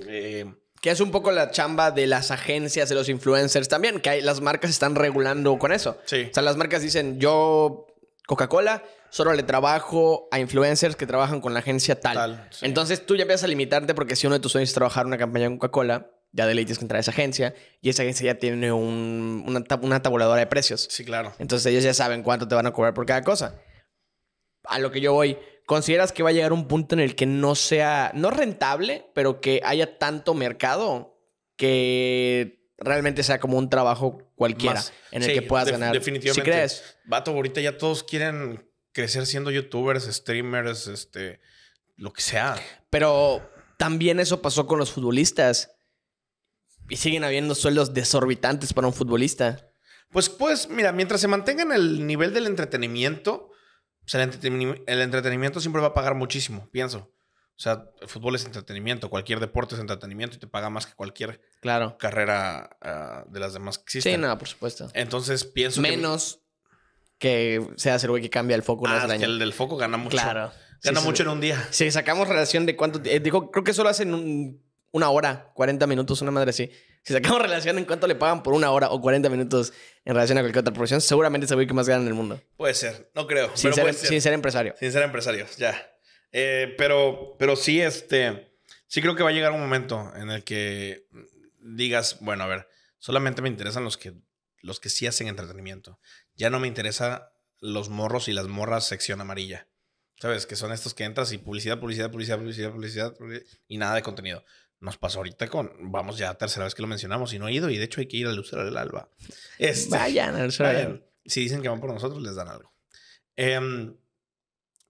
Eh, que es un poco la chamba de las agencias, de los influencers también, que las marcas están regulando con eso. O sea, las marcas dicen, yo Coca-Cola solo le trabajo a influencers que trabajan con la agencia tal. Entonces tú ya empiezas a limitarte porque si uno de tus sueños es trabajar una campaña con Coca-Cola, ya de contra que entrar a esa agencia y esa agencia ya tiene una, una, tabuladora de precios. Sí, claro. Entonces ellos ya saben cuánto te van a cobrar por cada cosa. A lo que yo voy, ¿consideras que va a llegar un punto en el que no sea, no rentable, pero que haya tanto mercado que realmente sea como un trabajo cualquiera en el que puedas ganar. Definitivamente. Si crees. Vato, ahorita ya todos quieren crecer siendo youtubers, streamers, este, lo que sea. Pero también eso pasó con los futbolistas. Y siguen habiendo sueldos desorbitantes para un futbolista. Pues, pues, mira, mientras se mantengan el nivel del entretenimiento, pues, el entretenimiento siempre va a pagar muchísimo, pienso. O sea, el fútbol es entretenimiento, cualquier deporte es entretenimiento y te paga más que cualquier carrera ah, de las demás que existen. Sí, nada, por supuesto. Entonces pienso Menos que, sea el güey que cambia el foco ah, el del foco gana mucho. Claro. Gana mucho en un día. Si sacamos relación de cuánto... Eh, dijo, creo que solo hacen una hora, 40 minutos, una madre así. Si sacamos relación en cuánto le pagan por una hora o 40 minutos en relación a cualquier otra profesión, seguramente es el güey que más gana en el mundo. Puede ser, no creo. sin em, ser empresario. Sin ser empresario, ya. Eh, pero, pero sí, este, sí creo que va a llegar un momento en el que digas, bueno, a ver, solamente me interesan los que, los que sí hacen entretenimiento. Ya no me interesa los morros y las morras sección amarilla. ¿Sabes? Que son estos que entras y publicidad, publicidad, publicidad, publicidad, publicidad, y nada de contenido. Nos pasó ahorita con, vamos ya, tercera vez que lo mencionamos y no he ido y de hecho hay que ir al Lucero del Alba. Este, vayan al Si dicen que van por nosotros, les dan algo. Eh,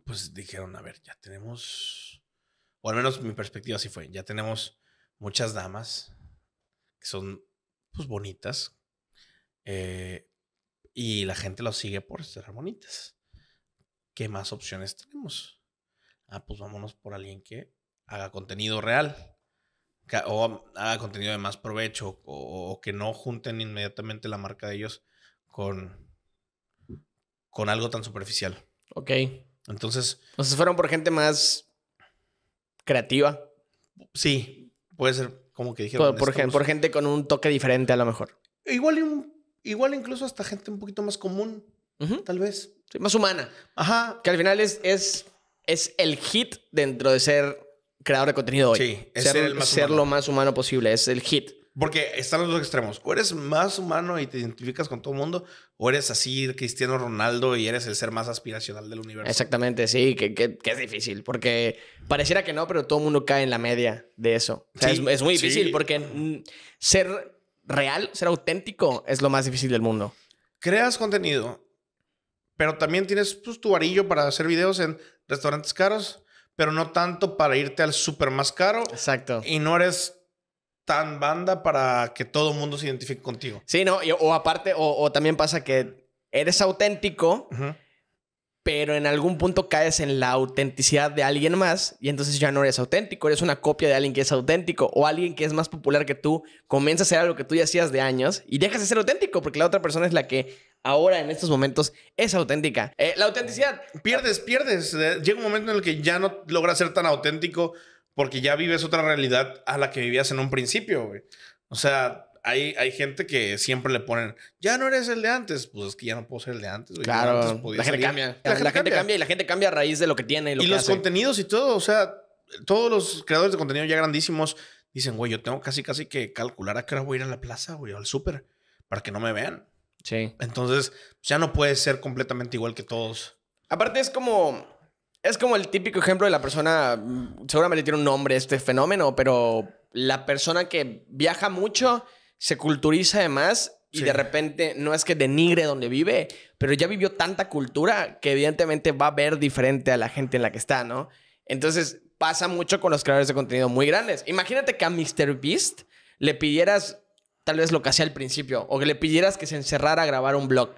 pues dijeron, a ver, ya tenemos, o al menos mi perspectiva así fue, ya tenemos muchas damas que son pues bonitas eh, y la gente los sigue por ser bonitas. ¿Qué más opciones tenemos? Ah, pues vámonos por alguien que haga contenido real o haga contenido de más provecho o, que no junten inmediatamente la marca de ellos con, con algo tan superficial. Ok. Entonces. O fueron por gente más creativa. Sí, puede ser como que dijeron. Por, por, gente con un toque diferente, a lo mejor. Igual, igual incluso hasta gente un poquito más común, tal vez. más humana. Ajá. Que al final es, es, es el hit dentro de ser creador de contenido hoy. Sí, es ser, lo más humano posible. Es el hit. Porque están los dos extremos. O eres más humano y te identificas con todo el mundo, o eres así Cristiano Ronaldo y eres el ser más aspiracional del universo. Exactamente, sí, que, es difícil, porque pareciera que no, pero todo el mundo cae en la media de eso. es, muy difícil, porque ser real, ser auténtico, es lo más difícil del mundo. Creas contenido, pero también tienes pues, tu varillo para hacer videos en restaurantes caros, pero no tanto para irte al súper más caro. Exacto. Y no eres tan banda para que todo el mundo se identifique contigo. Sí, no, o aparte, o, también pasa que eres auténtico, pero en algún punto caes en la autenticidad de alguien más y entonces ya no eres auténtico, eres una copia de alguien que es auténtico o alguien que es más popular que tú, comienzas a hacer algo que tú ya hacías de años y dejas de ser auténtico porque la otra persona es la que ahora en estos momentos es auténtica. Eh, la autenticidad. Pierdes, pierdes. Eh, llega un momento en el que ya no logras ser tan auténtico porque ya vives otra realidad a la que vivías en un principio, güey. O sea, hay, hay gente que siempre le ponen, ya no eres el de antes. Pues es que ya no puedo ser el de antes. Claro, la gente cambia. La, gente, cambia. y la gente cambia a raíz de lo que tiene. Y, lo y los contenidos y todo, o sea, todos los creadores de contenido ya grandísimos dicen, güey, yo tengo casi, casi que calcular a qué hora voy a ir a la plaza, güey, o al súper, para que no me vean. Sí. Entonces, ya no puedes ser completamente igual que todos. Aparte es como, es como el típico ejemplo de la persona, mm, seguramente tiene un nombre este fenómeno, pero la persona que viaja mucho, se culturiza además y de repente no es que denigre donde vive, pero ya vivió tanta cultura que evidentemente va a ver diferente a la gente en la que está, ¿no? Entonces pasa mucho con los creadores de contenido muy grandes. Imagínate que a MrBeast le pidieras tal vez lo que hacía al principio o que le pidieras que se encerrara a grabar un blog.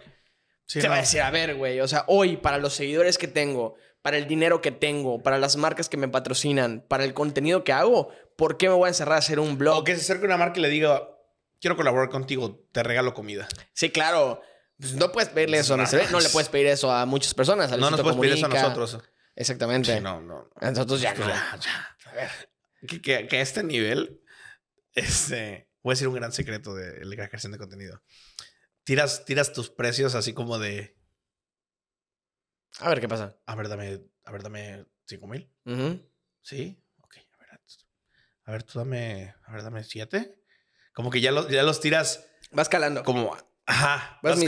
se va a decir, a ver, güey, o sea, hoy para los seguidores que tengo, para el dinero que tengo, para las marcas que me patrocinan, para el contenido que hago, ¿por qué me voy a encerrar a hacer un blog? O que se acerque una marca y le diga, quiero colaborar contigo, te regalo comida. Sí, claro. Pues, no puedes pedirle eso, no, le puedes pedir eso a muchas personas. no nos puedes pedir eso a nosotros. Exactamente. no, no. A nosotros ya no. A ver, que, a este nivel, este, voy a decir un gran secreto de la creación de contenido. Tiras, tiras tus precios así como de a ver qué pasa. A ver, dame, a ver, dame ¿Cinco mil. Sí, ok. A ver, tú dame, a ver, dame 7. Como que ya, ya los tiras. Vas calando. Como, ajá, vas,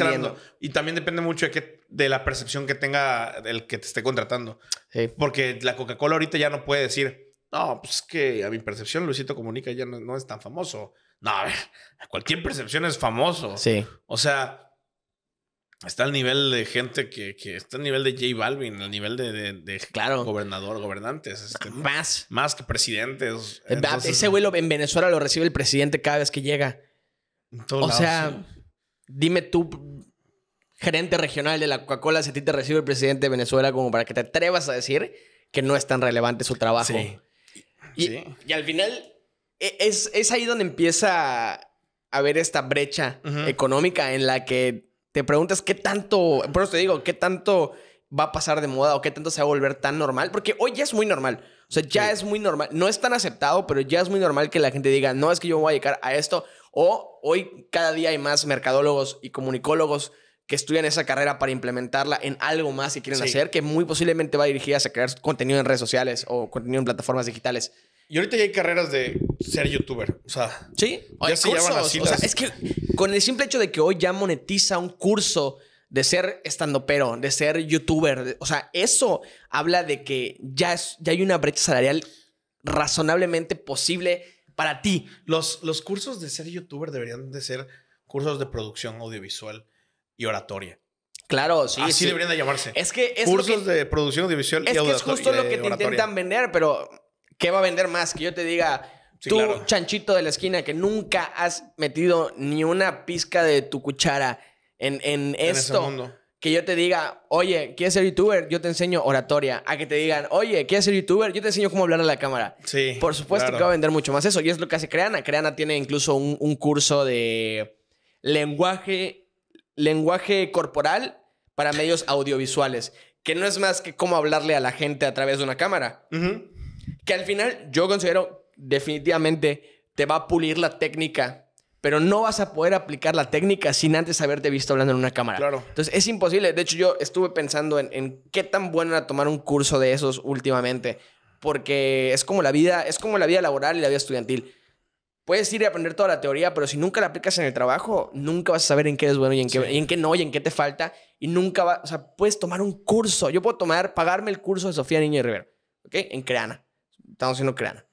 Y también depende mucho de, que, de la percepción que tenga el que te esté contratando. Sí. Porque la Coca-Cola ahorita ya no puede decir, no, pues es que a mi percepción Luisito Comunica ya no, es tan famoso. No, a ver, cualquier percepción es famoso. Sí. O sea, está al nivel de gente que, está al nivel de J Balvin, al nivel de, claro. gobernador, gobernantes. Este, ah, más. Más que presidentes. Eh, ese vuelo en Venezuela lo recibe el presidente cada vez que llega. o sea, dime tú, gerente regional de la Coca-Cola, si a ti te recibe el presidente de Venezuela como para que te atrevas a decir que no es tan relevante su trabajo. Sí. Y, al final e, es, ahí donde empieza a haber esta brecha económica en la que te preguntas qué tanto, por eso te digo, qué tanto va a pasar de moda o qué tanto se va a volver tan normal, porque hoy ya es muy normal. O sea, ya es muy normal. No es tan aceptado, pero ya es muy normal que la gente diga, no, es que yo me voy a dedicar a esto. O hoy cada día hay más mercadólogos y comunicólogos que estudian esa carrera para implementarla en algo más que quieren hacer, que muy posiblemente va dirigida a crear contenido en redes sociales o contenido en plataformas digitales. Y ahorita ya hay carreras de ser youtuber. O sea, sí. Ya se así. es que con el simple hecho de que hoy ya monetiza un curso de ser pero de ser youtuber, o sea, eso habla de que ya, hay una brecha salarial razonablemente posible para ti. Los, cursos de ser youtuber deberían de ser cursos de producción audiovisual y oratoria. Claro, sí. Así deberían de llamarse. Es que es cursos de producción audiovisual es que Es justo lo que te intentan vender, pero ¿Qué va a vender más? Que yo te diga, tú, chanchito de la esquina, que nunca has metido ni una pizca de tu cuchara en, en, esto. Que yo te diga, oye, ¿quieres ser youtuber? Yo te enseño oratoria. A que te digan, oye, ¿quieres ser youtuber? Yo te enseño cómo hablar a la cámara. Sí. Por supuesto que va a vender mucho más eso. Y es lo que hace Creana. Creana tiene incluso un, curso de lenguaje, lenguaje corporal para medios audiovisuales. Que no es más que cómo hablarle a la gente a través de una cámara que al final yo considero definitivamente te va a pulir la técnica pero no vas a poder aplicar la técnica sin antes haberte visto hablando en una cámara. Claro. Entonces es imposible. De hecho, yo estuve pensando en, qué tan bueno era tomar un curso de esos últimamente, porque es como la vida, es como la vida laboral y la vida estudiantil. Puedes ir y aprender toda la teoría, pero si nunca la aplicas en el trabajo, nunca vas a saber en qué eres bueno y en qué, no y en qué te falta. Y nunca vas, o sea, puedes tomar un curso. Yo puedo tomar, pagarme el curso de Sofía Niño y Rivera, ¿ok? En Creana estamos en crean.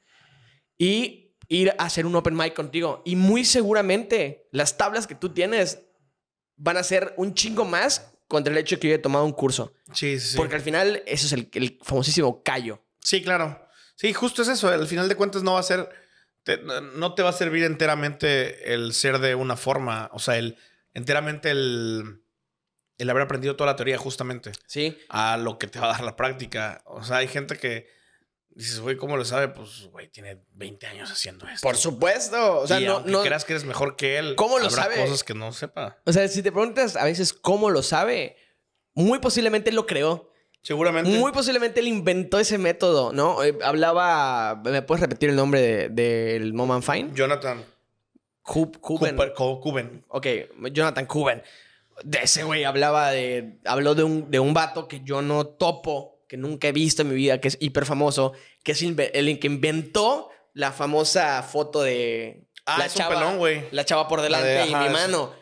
Y ir a hacer un open mic contigo. Y muy seguramente las tablas que tú tienes van a ser un chingo más contra el hecho de que yo haya tomado un curso. Sí, sí, Porque al final eso es el, el famosísimo callo. Sí, claro. Sí, justo es eso. Al final de cuentas no va a ser, no te va a servir enteramente el ser de una forma, o sea, el enteramente el, el haber aprendido toda la teoría justamente. Sí. A lo que te va a dar la práctica. O sea, hay gente que Dices, güey, ¿cómo lo sabe? Pues, güey, tiene 20 años haciendo esto. Por supuesto. O sea, no, creas que eres mejor que él. ¿Cómo lo habrá sabe? cosas que no sepa. O sea, si te preguntas a veces cómo lo sabe, muy posiblemente lo creó. Seguramente. Muy posiblemente él inventó ese método, ¿no? Eh, hablaba. ¿Me puedes repetir el nombre del de, Mom Fine? Jonathan. Cuben. Cooper, Cuben. Ok, Jonathan Cuben. De ese güey hablaba de. Habló de un, de un vato que yo no topo que nunca he visto en mi vida, que es hiper famoso, que es el que inventó la famosa foto de ah, la, chava, la chava por delante y mi mano.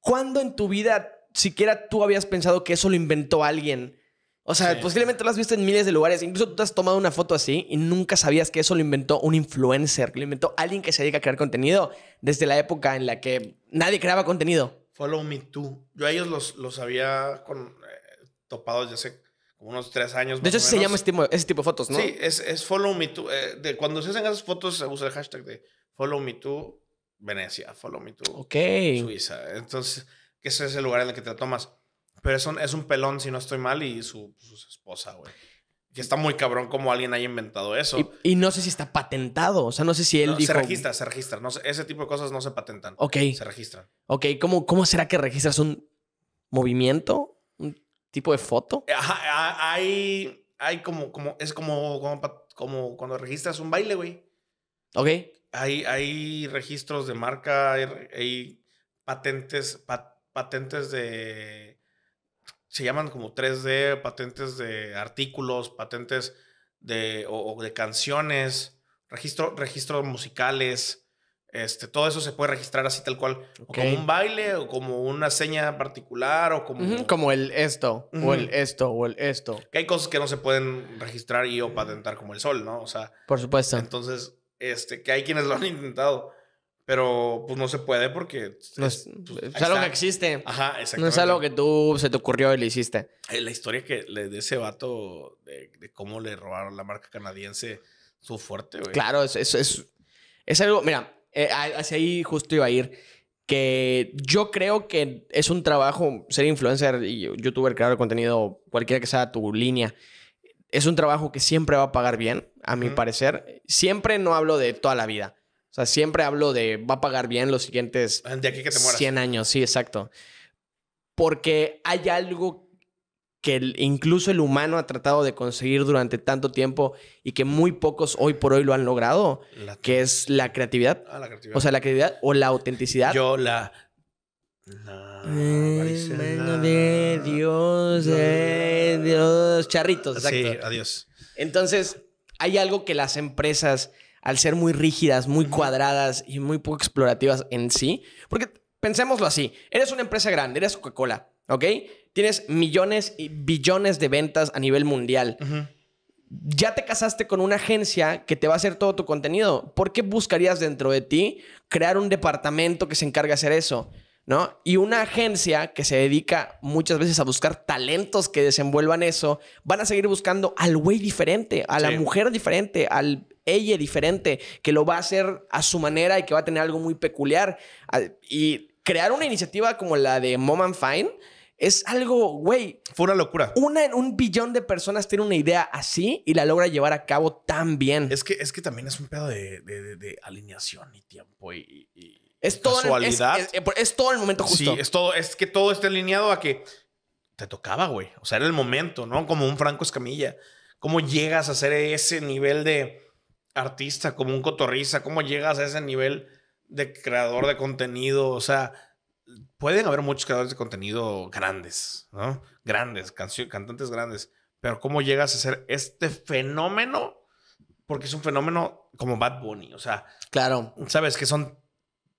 ¿Cuándo en tu vida siquiera tú habías pensado que eso lo inventó alguien? O sea, posiblemente lo has visto en miles de lugares. Incluso tú te has tomado una foto así y nunca sabías que eso lo inventó un influencer, que lo inventó alguien que se dedica a crear contenido desde la época en la que nadie creaba contenido. Follow me too. Yo a ellos los, había con, eh, topado ya sé como unos tres años. de hecho, se llama ese tipo, de fotos, ¿no? Sí, es, es Follow Me Too. Eh, de, cuando se hacen esas fotos, se usa el hashtag de Follow Me Too Venecia, Follow Me Too Suiza. Entonces, que ese es el lugar en el que te la tomas. Pero es un, es un pelón, si no estoy mal, y su, esposa, güey. Que está muy cabrón como alguien haya inventado eso. Y, no sé si está patentado. O sea, no sé si él dijo... Se registra, se registra. No, ese tipo de cosas no se patentan. Ok. Se registran. Ok. ¿Cómo, cómo será que registras un movimiento? tipo de foto? hay, como, como, es como, como, cuando registras un baile, güey. Ok. Hay, registros de marca, hay, patentes, patentes de, se llaman como 3D, patentes de artículos, patentes de, o, de canciones, registro, registros musicales, este, todo eso se puede registrar así tal cual. como un baile, o como una seña particular, o como. Como el esto, o el esto, o el esto. Que hay cosas que no se pueden registrar y o patentar como el sol, ¿no? O sea. Por supuesto. Entonces, este, que hay quienes lo han intentado. Pero pues no se puede porque. No es, pues, algo que existe. Ajá, exactamente. No es algo que tú se te ocurrió y le hiciste. Eh, la historia que le, de ese vato, de, cómo le robaron la marca canadiense, su fuerte, güey. Claro, es, es, es algo. Mira, eh, hacia ahí justo iba a ir. Que yo creo que es un trabajo, ser influencer y youtuber, crear contenido, cualquiera que sea tu línea, es un trabajo que siempre va a pagar bien, a mi parecer. Siempre no hablo de toda la vida. O sea, siempre hablo de va a pagar bien los siguientes de aquí que te 100 años, sí, exacto. Porque hay algo que incluso el humano ha tratado de conseguir durante tanto tiempo y que muy pocos hoy por hoy lo han logrado, que es la creatividad. Ah, la creatividad. O sea, la creatividad o la autenticidad. Yo la... La... de Dios, de eh, Dios. Charritos, exacto. Sí, adiós. Entonces, hay algo que las empresas, al ser muy rígidas, muy cuadradas y muy poco explorativas en sí, porque pensémoslo así, eres una empresa grande, eres Coca-Cola, ¿ok? Tienes millones y billones de ventas a nivel mundial. Ya te casaste con una agencia que te va a hacer todo tu contenido. ¿Por qué buscarías dentro de ti crear un departamento que se encargue de hacer eso? ¿No? Y una agencia que se dedica muchas veces a buscar talentos que desenvuelvan eso, van a seguir buscando al güey diferente, a la mujer diferente, al ella diferente, que lo va a hacer a su manera y que va a tener algo muy peculiar. Ah, y crear una iniciativa como la de Mom and Fine es algo, güey. Fue una locura. Una, un billón de personas tiene una idea así y la logra llevar a cabo tan bien. Es que, es que también es un pedo de, alineación y tiempo y, y es todo, eh, es, todo el momento justo. Sí, es todo, es que todo está alineado a que te tocaba, güey. O sea, era el momento, ¿no? Como un Franco Escamilla. ¿Cómo llegas a ser ese nivel de artista, como un cotorriza? ¿Cómo llegas a ese nivel de creador de contenido? O sea, pueden haber muchos creadores de contenido grandes, ¿no? Grandes, cantantes grandes, pero ¿cómo llegas a ser este fenómeno? Porque es un fenómeno como Bad Bunny, o sea, claro. Sabes que son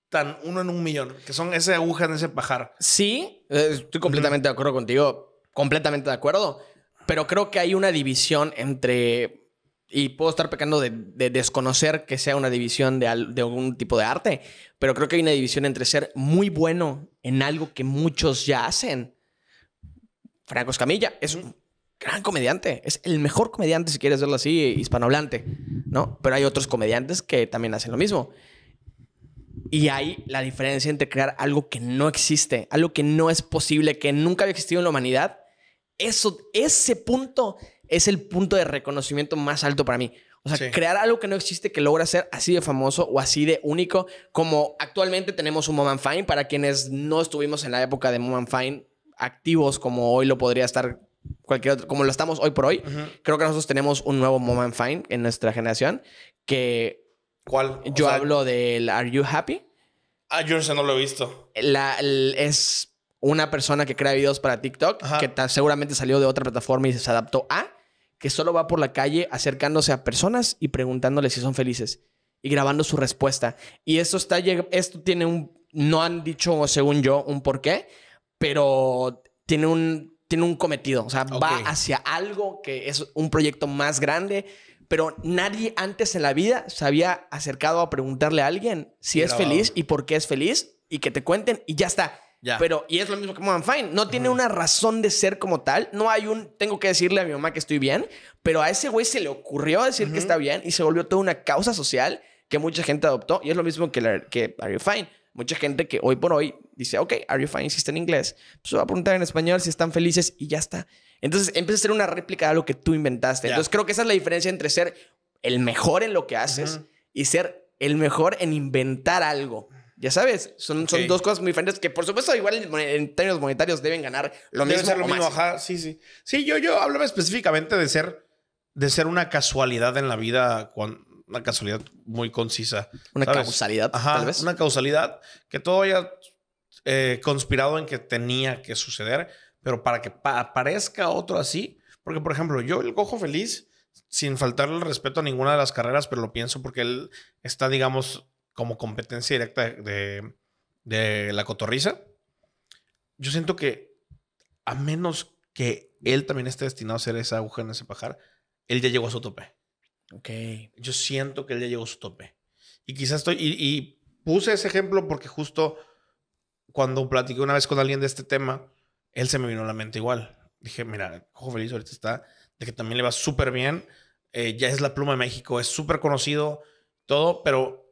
tan uno en un millón, que son ese aguja en ese pajar. Sí, eh, estoy completamente de acuerdo contigo, completamente de acuerdo, pero creo que hay una división entre y puedo estar pecando de, desconocer que sea una división de, algún tipo de arte, pero creo que hay una división entre ser muy bueno en algo que muchos ya hacen. Franco camilla es un gran comediante, es el mejor comediante, si quieres verlo así, hispanohablante, ¿no? Pero hay otros comediantes que también hacen lo mismo. Y hay la diferencia entre crear algo que no existe, algo que no es posible, que nunca había existido en la humanidad. Eso, ese punto es el punto de reconocimiento más alto para mí. O sea, crear algo que no existe que logra ser así de famoso o así de único, como actualmente tenemos un Moment Fine, para quienes no estuvimos en la época de Moment Fine activos como hoy lo podría estar cualquier otro, como lo estamos hoy por hoy. Creo que nosotros tenemos un nuevo Moment Fine en nuestra generación que... ¿Cuál? yo hablo del Are You Happy? Ah, yo no lo he visto. es una persona que crea videos para TikTok, que seguramente salió de otra plataforma y se adaptó a, que solo va por la calle acercándose a personas y preguntándoles si son felices y grabando su respuesta. Y esto está, esto tiene un, no han dicho, según yo, un porqué pero tiene un, tiene un cometido, o sea, va hacia algo que es un proyecto más grande, pero nadie antes en la vida se había acercado a preguntarle a alguien si es feliz y por qué es feliz y que te cuenten y ya está. Pero, y es lo mismo que I'm Fine. No tiene una razón de ser como tal. No hay un, tengo que decirle a mi mamá que estoy bien, pero a ese güey se le ocurrió decir que está bien y se volvió toda una causa social que mucha gente adoptó. Y es lo mismo que, que Are You Fine. Mucha gente que hoy por hoy dice, ok, Are You Fine si está en inglés. Pues va a preguntar en español si están felices y ya está. Entonces empieza a ser una réplica de lo que tú inventaste. Entonces creo que esa es la diferencia entre ser el mejor en lo que haces y ser el mejor en inventar algo. Ya sabes, son, son dos cosas muy diferentes que, por supuesto, igual en términos monetarios deben ganar lo deben mismo. Ser lo mismo, Ajá. Sí, sí. Sí, yo, yo hablaba específicamente de ser, de ser una casualidad en la vida, una casualidad muy concisa. Una causalidad, tal vez. Una causalidad que todo haya eh, conspirado en que tenía que suceder, pero para que aparezca otro así. Porque, por ejemplo, yo el cojo feliz, sin faltarle el respeto a ninguna de las carreras, pero lo pienso porque él está, digamos, como competencia directa de, la cotorriza, yo siento que a menos que él también esté destinado a ser esa aguja en ese pajar, él ya llegó a su tope. Ok. Yo siento que él ya llegó a su tope. Y quizás estoy, y, puse ese ejemplo porque justo cuando platiqué una vez con alguien de este tema, él se me vino a la mente igual. Dije, mira, Cojo Feliz ahorita está, de que también le va súper bien, eh, ya es la pluma de México, es súper conocido, todo, pero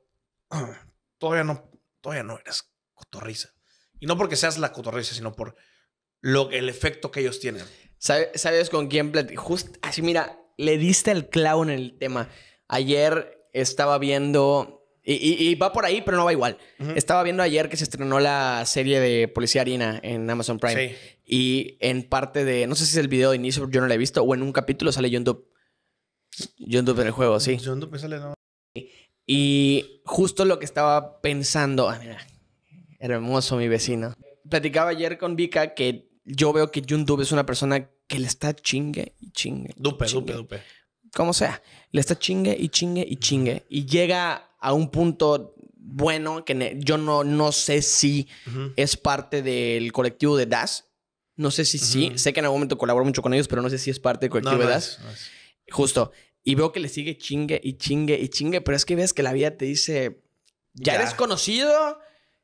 todavía no, todavía no eres cotorriza. Y no porque seas la cotorriza, sino por lo, el efecto que ellos tienen. ¿Sabes con quién Justo así, mira, le diste el clown en el tema. Ayer estaba viendo. Y, va por ahí, pero no va igual. Estaba viendo ayer que se estrenó la serie de Policía Harina en Amazon Prime. Sí. Y en parte de. No sé si es el video de inicio, yo no la he visto. O en un capítulo sale yendo en el juego, sí. Pues, sale Sí. Y justo lo que estaba pensando, ah, hermoso mi vecino. Platicaba ayer con Vika que yo veo que YouTube es una persona que le está chingue y chingue. Dupe, dupe, dupe. Como sea, le está chingue y chingue y chingue. Y llega a un punto bueno que yo no, no sé si es parte del colectivo de Das. No sé si sí. Sé que en algún momento colaboró mucho con ellos, pero no sé si es parte del colectivo de Das. Justo. Y veo que le sigue chingue y chingue y chingue, pero es que ves que la vida te dice, ya, eres conocido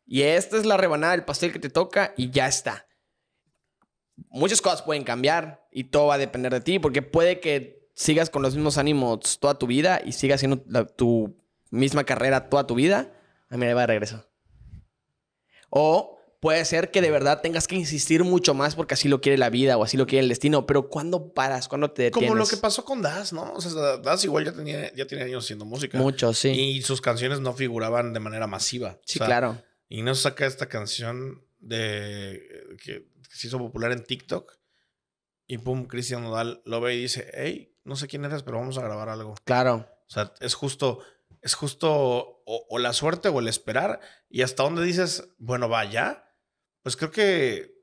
y esta es la rebanada del pastel que te toca y ya está. Muchas cosas pueden cambiar y todo va a depender de ti, porque puede que sigas con los mismos ánimos toda tu vida y sigas haciendo tu misma carrera toda tu vida. A mí me va de regreso. O Puede ser que de verdad tengas que insistir mucho más porque así lo quiere la vida o así lo quiere el destino, pero ¿cuándo paras? ¿Cuándo te detienes? Como lo que pasó con Das, ¿no? O sea, Das igual ya tenía, ya años haciendo música. Mucho, sí. Y sus canciones no figuraban de manera masiva. Sí, claro. Y no saca esta canción de eh, que, se hizo popular en TikTok y pum, Cristian Nodal lo ve y dice, hey, no sé quién eres, pero vamos a grabar algo. Claro. O sea, es justo, es justo o, la suerte o el esperar y hasta dónde dices, bueno, vaya... Pues creo que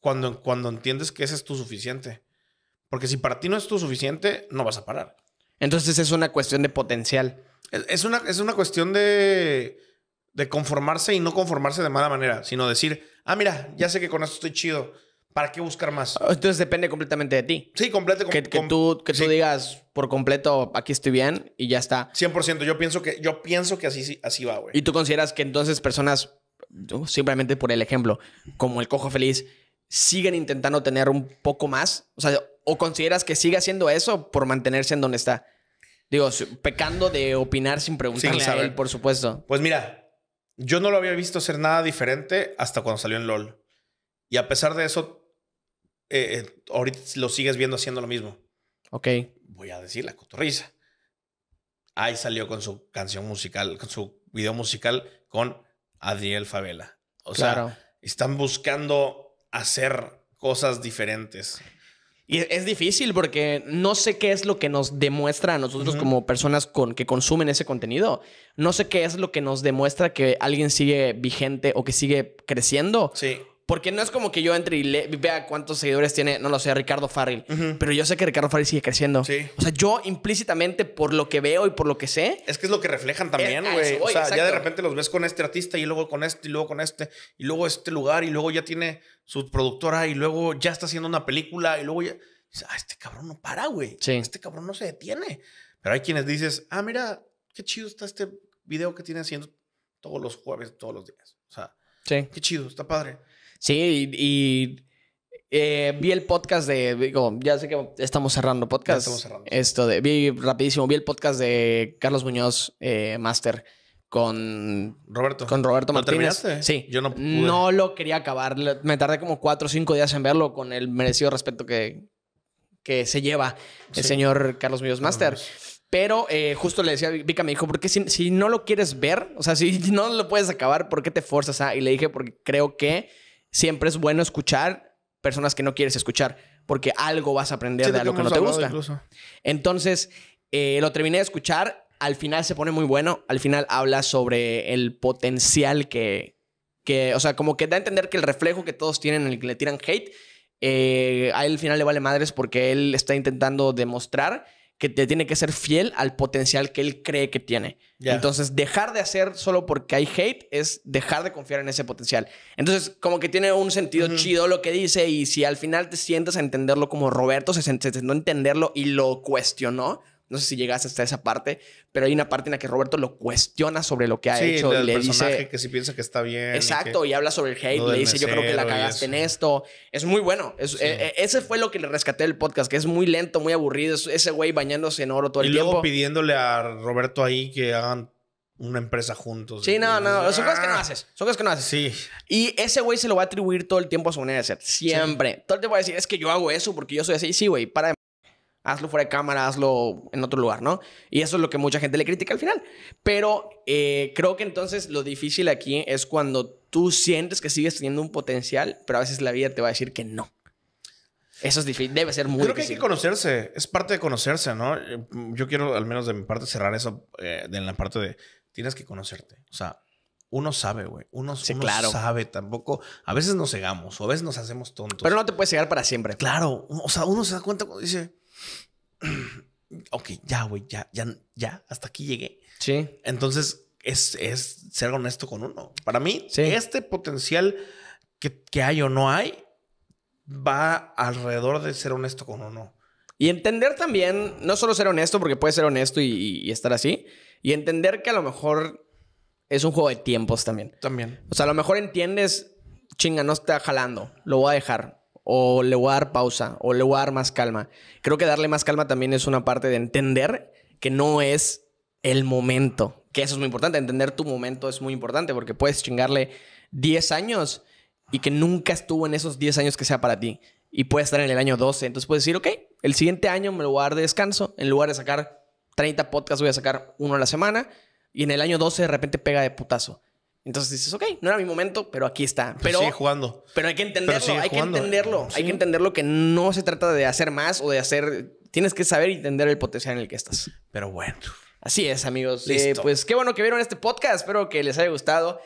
cuando, cuando entiendes que ese es tu suficiente. Porque si para ti no es tu suficiente, no vas a parar. Entonces es una cuestión de potencial. Es, una, es una cuestión de, de conformarse y no conformarse de mala manera, sino decir, ah, mira, ya sé que con esto estoy chido. ¿Para qué buscar más? Ah, entonces depende completamente de ti. Sí, completamente. Que, tú, que digas por completo, aquí estoy bien y ya está. 100%. Yo pienso que, yo pienso que así, así va, güey. ¿Y tú consideras que entonces personas simplemente por el ejemplo, como el cojo feliz, siguen intentando tener un poco más? O sea, ¿o consideras que sigue haciendo eso por mantenerse en donde está? Digo, pecando de opinar sin preguntarle a él, por supuesto. Pues mira, yo no lo había visto hacer nada diferente hasta cuando salió en LOL. Y a pesar de eso, eh, eh, ahorita lo sigues viendo haciendo lo mismo. Ok. Voy a decir la cotorriza. Ahí salió con su canción musical, con su video musical, con Adriel Favela. O sea, están buscando hacer cosas diferentes. Y es difícil porque no sé qué es lo que nos demuestra a nosotros como personas con, que consumen ese contenido. No sé qué es lo que nos demuestra que alguien sigue vigente o que sigue creciendo. Sí. Porque no es como que yo entre y vea cuántos seguidores tiene, no lo sé, Ricardo Farrell. Pero yo sé que Ricardo Farrell sigue creciendo. O sea, yo implícitamente, por lo que veo y por lo que sé. Es que es lo que reflejan también, eh, güey. O sea, ya de repente los ves con este artista y luego con este y luego con este y luego este lugar y luego ya tiene su productora y luego ya está haciendo una película y luego ya. ah, este cabrón no para, güey. Este cabrón no se detiene. Pero hay quienes dices, ah, mira, qué chido está este video que tiene haciendo todos los jueves, todos los días. O sea, qué chido, está padre Sí, y, eh, vi el podcast de, digo, ya sé que estamos cerrando podcast. Estamos cerrando. Esto de, vi rapidísimo, vi el podcast de Carlos Muñoz, eh, Master, con Roberto. Con Roberto Martínez. terminaste? Sí. Yo no No lo quería acabar. Me tardé como cuatro o cinco días en verlo con el merecido respeto que, que se lleva el señor Carlos Muñoz Master. Pero eh, justo le decía, Vika me dijo, ¿por qué si, si no lo quieres ver? O sea, si no lo puedes acabar, ¿por qué te fuerzas? Y le dije, porque creo que siempre es bueno escuchar personas que no quieres escuchar, porque algo vas a aprender de algo que no te gusta. Incluso. Entonces, eh, lo terminé de escuchar, al final se pone muy bueno, al final habla sobre el potencial que, que, o sea, como que da a entender que el reflejo que todos tienen en el que le tiran hate, eh, a él al final le vale madres porque él está intentando demostrar que te tiene que ser fiel al potencial que él cree que tiene. Entonces, dejar de hacer solo porque hay hate es dejar de confiar en ese potencial. Entonces, como que tiene un sentido chido lo que dice y si al final te sientas a entenderlo como Roberto se, se sentó a entenderlo y lo cuestionó, no sé si llegas hasta esa parte, pero hay una parte en la que Roberto lo cuestiona sobre lo que ha hecho. y le personaje que si piensa que está bien. Exacto, y, habla sobre el hate, le dice yo creo que la cagaste en esto. Es muy bueno. E, e, ese fue lo que le rescaté del podcast, que es muy lento, muy aburrido. ese güey bañándose en oro todo el tiempo. Y luego pidiéndole a Roberto ahí que hagan una empresa juntos. Sí, no, no, son cosas que no ah. haces. Son cosas que no haces. Sí. Y ese güey se lo va a atribuir todo el tiempo a su manera de ser. Siempre. Todo el tiempo va a decir, es que yo hago eso porque yo soy así. Sí, güey, para Hazlo fuera de cámara, hazlo en otro lugar, ¿no? Y eso es lo que mucha gente le critica al final. Pero eh, creo que entonces lo difícil aquí es cuando tú sientes que sigues teniendo un potencial, pero a veces la vida te va a decir que no. Eso es difícil, debe ser muy Creo que hay que conocerse, es parte de conocerse, ¿no? Eh, yo quiero, al menos de mi parte, cerrar eso en eh, la parte de tienes que conocerte. O sea, uno sabe, güey. Uno, sabe tampoco. A veces nos cegamos o a veces nos hacemos tontos. Pero no te puedes cegar para siempre. Claro. O sea, uno se da cuenta cuando dice, ok, ya, güey, ya, ya, ya, hasta aquí llegué. Sí. Entonces, es, es ser honesto con uno. Para mí, este potencial que, que, hay o no hay va alrededor de ser honesto con uno. Y entender también, no solo ser honesto, porque puedes ser honesto y, y estar así, y entender que a lo mejor es un juego de tiempos también. También. O sea, a lo mejor entiendes, chinga, no está jalando, lo voy a dejar o le voy a dar pausa o le voy a dar más calma. Creo que darle más calma también es una parte de entender que no es el momento, que eso es muy importante, entender tu momento es muy importante porque puedes chingarle 10 años y que nunca estuvo en esos 10 años que sea para ti y puede estar en el año 12, entonces puedes decir, ok, el siguiente año me lo voy a dar de descanso, en lugar de sacar 30 podcasts voy a sacar uno a la semana y en el año 12 de repente pega de putazo. Entonces dices, ok, no era mi momento, pero aquí está. Pero, jugando. Pero hay que entenderlo, hay que entenderlo. Hay que entenderlo que no se trata de hacer más o de hacer... Tienes que saber y entender el potencial en el que estás. Pero bueno. Así es, amigos. Eh, pues qué bueno que vieron este podcast. Espero que les haya gustado.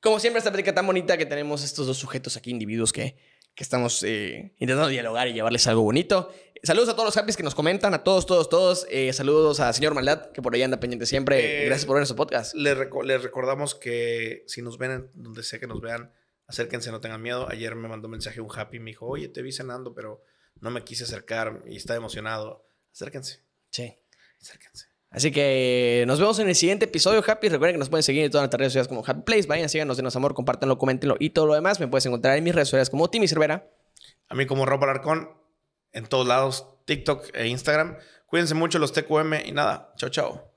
Como siempre, esta plática tan bonita que tenemos estos dos sujetos aquí, individuos que, que estamos eh, intentando dialogar y llevarles algo bonito. Saludos a todos los happy que nos comentan, a todos, todos, todos. Eh, saludos a señor Maldad, que por ahí anda pendiente siempre. Eh, Gracias por ver nuestro podcast. Les, recordamos que si nos ven, donde sea que nos vean, acérquense, no tengan miedo. Ayer me mandó un mensaje un happy, y me dijo, oye, te vi cenando, pero no me quise acercar y está emocionado. Acérquense. Sí. Acérquense. Así que nos vemos en el siguiente episodio, Happy. Recuerden que nos pueden seguir en todas las redes sociales como Happy Place. Vayan, síganos, denos amor, compártanlo, coméntenlo y todo lo demás. Me puedes encontrar en mis redes sociales como Timmy Cervera. A mí como Rob Alarcón en todos lados, TikTok e Instagram. Cuídense mucho los TQM y nada, chao, chao.